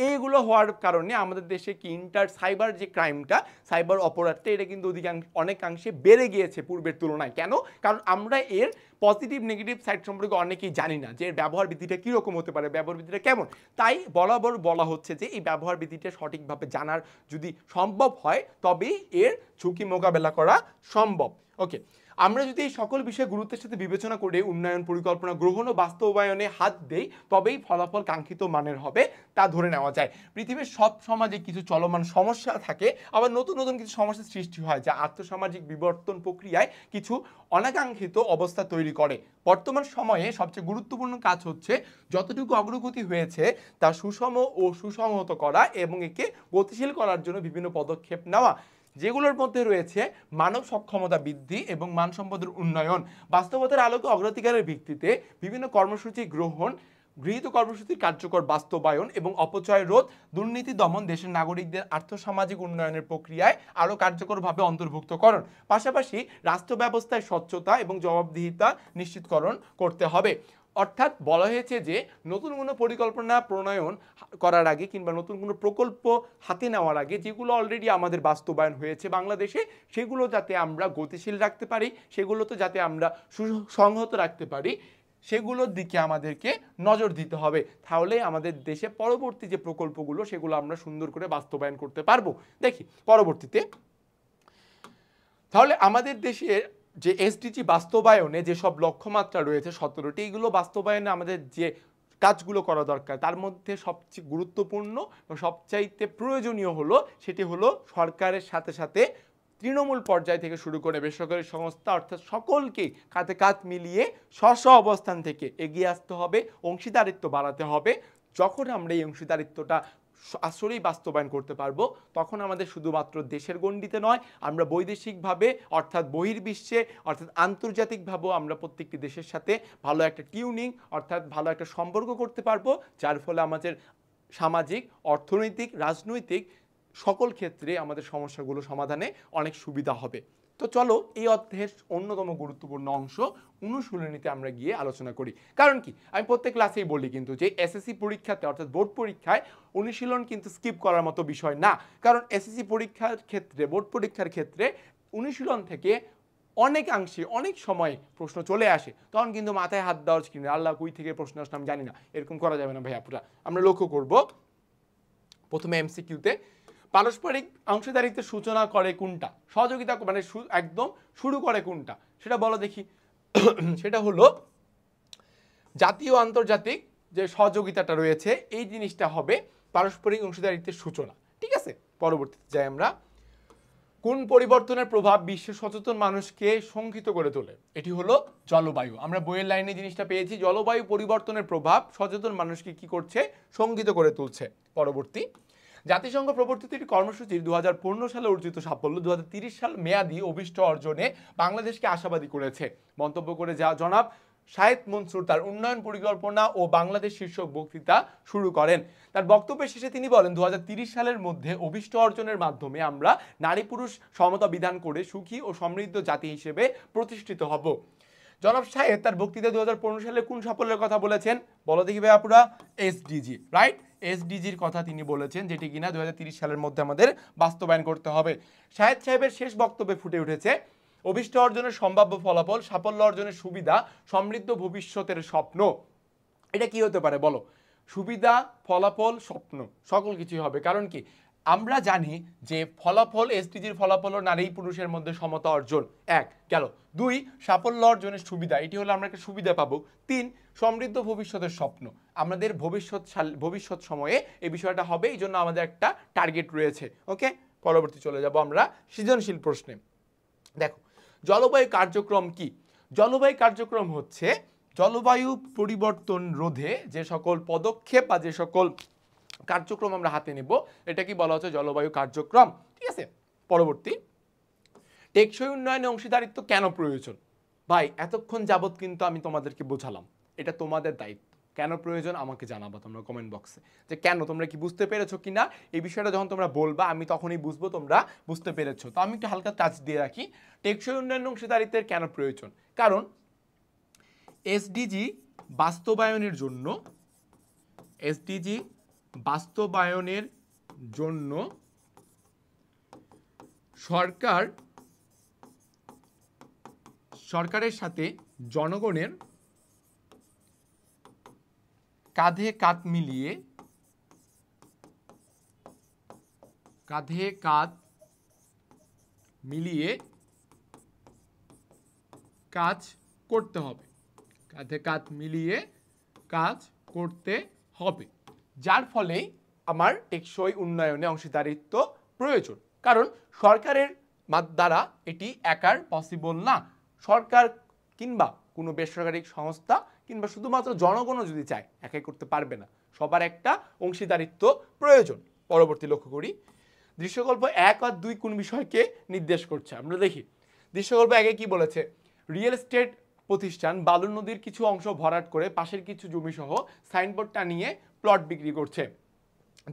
এইগুলো হওয়ার কারণে আমাদের দেশে কি ইন্টার সাইবার যে ক্রাইমটা সাইবার অপরাধটা এটা কিন্তু অধিকাংশ অনেকাংশে বেড়ে গিয়েছে পূর্বের তুলনায় কেন কারণ আমরা এর পজিটিভ নেগেটিভ সাইড সম্পর্কে অনেকেই জানি না যে এর ব্যবহার বিধিটা কীরকম হতে পারে ব্যবহার বিধিটা কেমন তাই বরাবর বলা হচ্ছে যে এই ব্যবহার বিধিটা সঠিকভাবে জানার যদি সম্ভব হয় তবেই এর ঝুঁকি মোকাবেলা করা সম্ভব ওকে আমরা যদি এই সকল বিষয়ে গুরুত্বের সাথে বিবেচনা করে উন্নয়ন পরিকল্পনা গ্রহণ ও বাস্তবায়নে হাত দেই তবেই ফলাফল কাঙ্ক্ষিত মানের হবে তা ধরে নেওয়া যায় পৃথিবীর সব সমাজে কিছু চলমান সমস্যা থাকে আবার নতুন নতুন কিছু সমস্যার সৃষ্টি হয় যা আর্থসামাজিক বিবর্তন প্রক্রিয়ায় কিছু অনাকাঙ্ক্ষিত অবস্থা তৈরি করে বর্তমান সময়ে সবচেয়ে গুরুত্বপূর্ণ কাজ হচ্ছে যতটুকু অগ্রগতি হয়েছে তা সুষম ও সুসংহত করা এবং একে গতিশীল করার জন্য বিভিন্ন পদক্ষেপ নেওয়া যেগুলোর মধ্যে রয়েছে মানব সক্ষমতা বৃদ্ধি এবং মানসম্পদের উন্নয়ন বাস্তবতার আলোকে অগ্রাধিকারের ভিত্তিতে বিভিন্ন কর্মসূচি গ্রহণ গৃহীত কর্মসূচির কার্যকর বাস্তবায়ন এবং অপচয় রোধ দুর্নীতি দমন দেশের নাগরিকদের আর্থসামাজিক উন্নয়নের প্রক্রিয়ায় আরও কার্যকরভাবে অন্তর্ভুক্তকরণ পাশাপাশি রাষ্ট্র ব্যবস্থায় স্বচ্ছতা এবং জবাবদিহিতা নিশ্চিতকরণ করতে হবে অর্থাৎ বলা হয়েছে যে নতুন কোনো পরিকল্পনা প্রণয়ন করার আগে কিংবা নতুন কোনো প্রকল্প হাতে নেওয়ার আগে যেগুলো অলরেডি আমাদের বাস্তবায়ন হয়েছে বাংলাদেশে সেগুলো যাতে আমরা গতিশীল রাখতে পারি সেগুলোতে যাতে আমরা সুসংহত রাখতে পারি সেগুলোর দিকে আমাদেরকে নজর দিতে হবে তাহলে আমাদের দেশে পরবর্তী যে প্রকল্পগুলো সেগুলো আমরা সুন্দর করে বাস্তবায়ন করতে পারবো দেখি পরবর্তীতে তাহলে আমাদের দেশের যে এসডিজি বাস্তবায়নে যেসব লক্ষ্যমাত্রা রয়েছে সতেরোটি এইগুলো বাস্তবায়নে আমাদের যে কাজগুলো করা দরকার তার মধ্যে সবচেয়ে গুরুত্বপূর্ণ এবং সবচাইতে প্রয়োজনীয় হলো সেটি হলো সরকারের সাথে সাথে তৃণমূল পর্যায় থেকে শুরু করে বেসরকারি সংস্থা অর্থাৎ সকলকেই কাঁধে কাঁধ মিলিয়ে স্ব অবস্থান থেকে এগিয়ে আসতে হবে অংশীদারিত্ব বাড়াতে হবে যখন আমরা এই অংশীদারিত্বটা আসলেই বাস্তবায়ন করতে পারবো তখন আমাদের শুধুমাত্র দেশের গণ্ডিতে নয় আমরা বৈদেশিকভাবে অর্থাৎ বহির্বিশ্বে অর্থাৎ আন্তর্জাতিকভাবেও আমরা প্রত্যেকটি দেশের সাথে ভালো একটা টিউনিং অর্থাৎ ভালো একটা সম্পর্ক করতে পারবো যার ফলে আমাদের সামাজিক অর্থনৈতিক রাজনৈতিক সকল ক্ষেত্রে আমাদের সমস্যাগুলো সমাধানে অনেক সুবিধা হবে তো চলো এই অধ্যায়ের অন্যতম গুরুত্বপূর্ণ অংশ অনুশীলনীতে আমরা গিয়ে আলোচনা করি কারণ কি আমি প্রত্যেক ক্লাসেই বলি কিন্তু যে এসএসসি পরীক্ষাতে অর্থাৎ বোর্ড পরীক্ষায় অনুশীলন কিন্তু স্কিপ করার মতো বিষয় না কারণ এসএসসি পরীক্ষার ক্ষেত্রে বোর্ড পরীক্ষার ক্ষেত্রে অনুশীলন থেকে অনেকাংশে অনেক সময় প্রশ্ন চলে আসে তখন কিন্তু মাথায় হাত দেওয়ার স্ক্রিনে আল্লাহ কুই থেকে প্রশ্ন আসলাম জানি না এরকম করা যাবে না ভাইয়া পুরা আমরা লক্ষ্য করব প্রথমে এমসিকিউতে পারস্পরিক অংশীদারিত্বের সূচনা করে কোনটা সহযোগিতা মানে একদম শুরু করে কোনটা সেটা বলো দেখি সেটা হলো জাতীয় আন্তর্জাতিক যে সহযোগিতাটা রয়েছে এই জিনিসটা হবে পারস্পরিক অংশীদারিত্বের সূচনা ঠিক আছে পরবর্তীতে যাই আমরা কোন পরিবর্তনের প্রভাব বিশ্ব সচেতন মানুষকে শঙ্কিত করে তোলে এটি হলো জলবায়ু আমরা বইয়ের লাইনে জিনিসটা পেয়েছি জলবায়ু পরিবর্তনের প্রভাব সচেতন মানুষকে কি করছে শঙ্কিত করে তুলছে পরবর্তী জাতিসংঘ প্রবর্তিত একটি কর্মসূচির দু সালে অর্জিত সাফল্য দু সাল মেয়াদি অভিষ্ট অর্জনে বাংলাদেশকে আশাবাদী করেছে মন্তব্য করে যা জনাব শাহেদ মনসুর তার উন্নয়ন পরিকল্পনা ও বাংলাদেশ শীর্ষক বক্তৃতা শুরু করেন তার বক্তব্যের শেষে তিনি বলেন দু সালের মধ্যে অভিষ্ট অর্জনের মাধ্যমে আমরা নারী পুরুষ সমতা বিধান করে সুখী ও সমৃদ্ধ জাতি হিসেবে প্রতিষ্ঠিত হব জনাব সাহেব তার বক্তৃতা দু সালে কোন সাফল্যের কথা বলেছেন বলো দেখি ভাই আপুরা এসডিজি রাইট এসডিজির কথা তিনি বলেছেন যেটি কিনা দু সালের মধ্যে আমাদের বাস্তবায়ন করতে হবে শাহেদ সাহেবের শেষ বক্তব্যে ফুটে উঠেছে অভিষ্ট অর্জনের সম্ভাব্য ফলাফল সাফল্য অর্জনের সুবিধা সমৃদ্ধ ভবিষ্যতের স্বপ্ন এটা কি হতে পারে বলো সুবিধা ফলাফল স্বপ্ন সকল কিছুই হবে কারণ কি আমরা জানি যে ফলাফল এসটিজির ফলাফল নারী পুরুষের মধ্যে সমতা অর্জন এক গেল দুই সাফল্য অর্জনের সুবিধা এটি হলো আমরা একটা সুবিধা পাবো তিন সমৃদ্ধ ভবিষ্যতের স্বপ্ন আমাদের ভবিষ্যৎ ভবিষ্যৎ সময়ে এই বিষয়টা হবে এই জন্য আমাদের একটা টার্গেট রয়েছে ওকে পরবর্তী চলে যাব আমরা সৃজনশীল প্রশ্নে দেখো জলবায়ু কার্যক্রম কি জলবায়ু কার্যক্রম হচ্ছে জলবায়ু পরিবর্তন রোধে যে সকল পদক্ষেপ বা যে সকল কার্যক্রম আমরা হাতে নেব কি বলা হচ্ছে জলবায়ু কার্যক্রম ঠিক আছে পরবর্তী টেকসই উন্নয়নে অংশীদারিত্ব কেন প্রয়োজন ভাই এতক্ষণ যাবৎ কিন্তু আমি তোমাদেরকে বোঝালাম এটা তোমাদের দায়িত্ব কেন প্রয়োজন আমাকে জানাবা তোমরা কমেন্ট বক্সে যে কেন তোমরা কি বুঝতে পেরেছো কি না এই বিষয়টা যখন তোমরা বলবা আমি তখনই বুঝবো তোমরা বুঝতে পেরেছো তো আমি একটু হালকা কাজ দিয়ে রাখি টেকসই উন্নয়ন অংশীদারিত্বের কেন প্রয়োজন কারণ এসডিজি বাস্তবায়নের জন্য এসডিজি বাস্তবায়নের জন্য সরকার সরকারের সাথে জনগণের কাঁধে কাঁধ মিলিয়ে কাঁধে কাঁধ মিলিয়ে কাজ করতে হবে কাঁধে কাঁধ মিলিয়ে কাজ করতে হবে যার ফলে আমার টেকসই উন্নয়নে অংশীদারিত্ব প্রয়োজন কারণ সরকারের দ্বারা এটি একার পসিবল না সরকার কিংবা কোনো বেসরকারি সংস্থা কিংবা শুধুমাত্র জনগণও যদি চায় একাই করতে পারবে না সবার একটা অংশীদারিত্ব প্রয়োজন পরবর্তী লক্ষ্য করি দৃশ্যকল্প এক আর দুই কোন বিষয়কে নির্দেশ করছে আমরা দেখি দৃশ্যকল্প একে কি বলেছে রিয়েল এস্টেট প্রতিষ্ঠান বালু নদীর কিছু অংশ ভরাট করে পাশের কিছু জমিসহ সাইনবোর্ডটা নিয়ে প্লট বিক্রি করছে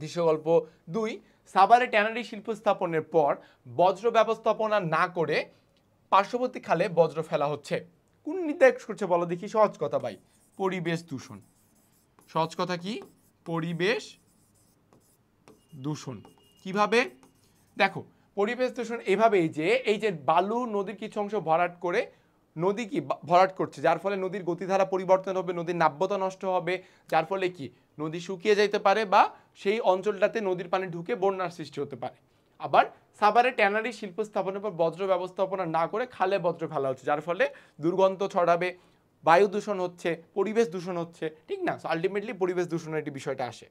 দৃশ্য গল্প দুই সাবারে ট্যানারি শিল্প স্থাপনের পর বজ্র ব্যবস্থাপনা না করে পার্শ্ববর্তী খালে বজ্র ফেলা হচ্ছে কোন নির্দেশ করছে বলো দেখি সহজ কথা ভাই পরিবেশ দূষণ সহজ কথা কি পরিবেশ দূষণ কিভাবে দেখো পরিবেশ দূষণ এভাবেই যে এই যে বালু নদীর কিছু অংশ ভরাট করে নদী কি ভরাট করছে যার ফলে নদীর গতিধারা পরিবর্তন হবে নদীর নাব্যতা নষ্ট হবে যার ফলে কি নদী শুকিয়ে যাইতে পারে বা সেই অঞ্চলটাতে নদীর পানি ঢুকে বন্যার সৃষ্টি হতে পারে আবার সাভারে ট্যানারি শিল্প স্থাপনের পর বজ্র ব্যবস্থাপনা না করে খালে বজ্র ফেলা হচ্ছে যার ফলে দুর্গন্ধ ছড়াবে বায়ু দূষণ হচ্ছে পরিবেশ দূষণ হচ্ছে ঠিক না আলটিমেটলি পরিবেশ দূষণের একটি বিষয়টা আসে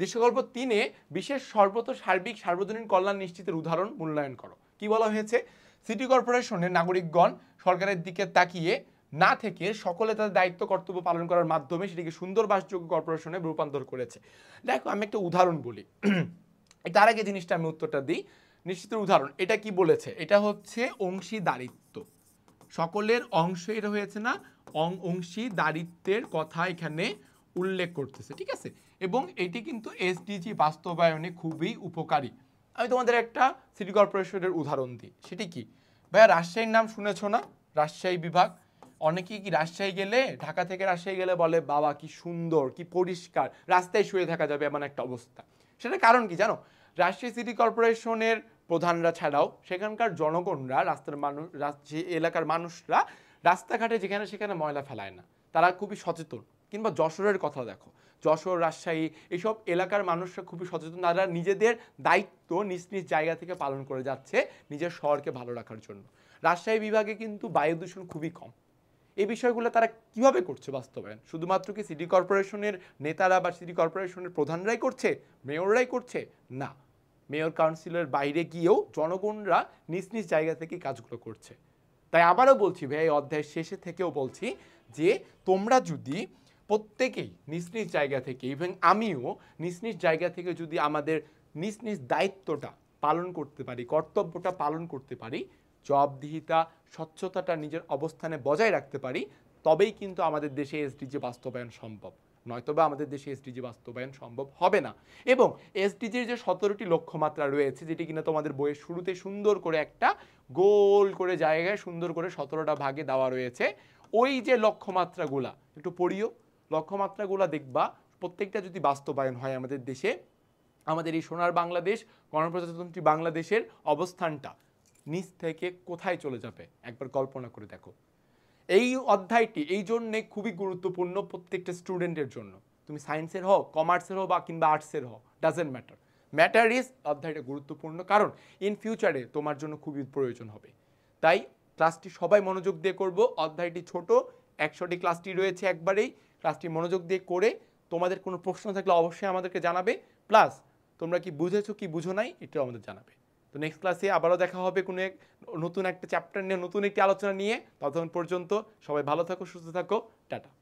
দৃশ্যকল্প তিনে বিশেষ সর্বত সার্বিক সার্বজনীন কল্যাণ নিশ্চিতের উদাহরণ মূল্যায়ন করো কি বলা হয়েছে সিটি কর্পোরেশনের নাগরিকগণ সরকারের দিকে তাকিয়ে না থেকে সকলে তাদের দায়িত্ব কর্তব্য পালন করার মাধ্যমে সেটিকে সুন্দর বাসযোগ্য কর্পোরেশনে রূপান্তর করেছে দেখো আমি একটা উদাহরণ বলি তার আগে জিনিসটা আমি উত্তরটা দিই নিশ্চিত উদাহরণ এটা কি বলেছে এটা হচ্ছে অংশীদারিত্ব সকলের অংশ এটা হয়েছে না অংশীদারিত্বের কথা এখানে উল্লেখ করতেছে ঠিক আছে এবং এটি কিন্তু এসডিজি বাস্তবায়নে খুবই উপকারী আমি তোমাদের একটা সিটি কর্পোরেশনের উদাহরণ দিই সেটি কি ভাইয়া রাজশাহীর নাম শুনেছ না রাজশাহী বিভাগ অনেকেই কি রাজশাহী গেলে ঢাকা থেকে রাজশাহী গেলে বলে বাবা কি সুন্দর কি পরিষ্কার রাস্তায় শুয়ে থাকা যাবে এমন একটা অবস্থা সেটা কারণ কি জানো রাজশাহী সিটি কর্পোরেশনের প্রধানরা ছাড়াও সেখানকার জনগণরা রাস্তার মানুষ যে এলাকার মানুষরা রাস্তাঘাটে যেখানে সেখানে ময়লা ফেলায় না তারা খুবই সচেতন কিংবা যশোরের কথা দেখো যশোর রাজশাহী এইসব এলাকার মানুষরা খুবই সচেতন তারা নিজেদের দায়িত্ব নিজ নিজ জায়গা থেকে পালন করে যাচ্ছে নিজের শহরকে ভালো রাখার জন্য রাজশাহী বিভাগে কিন্তু বায়ু দূষণ খুবই কম এই বিষয়গুলো তারা কিভাবে করছে বাস্তবায়ন শুধুমাত্র কি সিটি কর্পোরেশনের নেতারা বা সিটি কর্পোরেশনের প্রধানরাই করছে মেয়ররাই করছে না মেয়র কাউন্সিলের বাইরে গিয়েও জনগণরা নিজ নিজ জায়গা থেকে কাজগুলো করছে তাই আবারও বলছি ভাই এই অধ্যায়ের শেষে থেকেও বলছি যে তোমরা যদি প্রত্যেকেই নিজ নিজ জায়গা থেকে ইভেন আমিও নিজ নিজ জায়গা থেকে যদি আমাদের নিজ নিজ দায়িত্বটা পালন করতে পারি কর্তব্যটা পালন করতে পারি জবাবদিহিতা স্বচ্ছতাটা নিজের অবস্থানে বজায় রাখতে পারি তবেই কিন্তু আমাদের দেশে এসডিজি বাস্তবায়ন সম্ভব নয়তোবা আমাদের দেশে এসডিজি বাস্তবায়ন সম্ভব হবে না এবং এসডিজির যে সতেরোটি লক্ষ্যমাত্রা রয়েছে যেটি কিনা তোমাদের বইয়ের শুরুতে সুন্দর করে একটা গোল করে জায়গায় সুন্দর করে সতেরোটা ভাগে দেওয়া রয়েছে ওই যে লক্ষ্যমাত্রাগুলা একটু পড়িও লক্ষ্যমাত্রাগুলা দেখবা প্রত্যেকটা যদি বাস্তবায়ন হয় আমাদের দেশে আমাদের এই সোনার বাংলাদেশ গণপ্রজাতন্ত্রী বাংলাদেশের অবস্থানটা নিচ থেকে কোথায় চলে যাবে একবার কল্পনা করে দেখো এই অধ্যায়টি এই জন্যে খুবই গুরুত্বপূর্ণ প্রত্যেকটা স্টুডেন্টের জন্য তুমি সায়েন্সের হও কমার্সের হও বা কিংবা আর্টসের হও ডাজেন্ট ম্যাটার ম্যাটার ইজ অধ্যায়টা গুরুত্বপূর্ণ কারণ ইন ফিউচারে তোমার জন্য খুবই প্রয়োজন হবে তাই ক্লাসটি সবাই মনোযোগ দিয়ে করব অধ্যায়টি ছোট একশোটি ক্লাসটি রয়েছে একবারেই ক্লাসটি মনোযোগ দিয়ে করে তোমাদের কোনো প্রশ্ন থাকলে অবশ্যই আমাদেরকে জানাবে প্লাস তোমরা কি বুঝেছো কি বুঝো নাই এটাও আমাদের জানাবে তো নেক্সট ক্লাসে আবারও দেখা হবে কোনো এক নতুন একটা চ্যাপ্টার নিয়ে নতুন একটি আলোচনা নিয়ে ততক্ষণ পর্যন্ত সবাই ভালো থাকো সুস্থ থাকো টাটা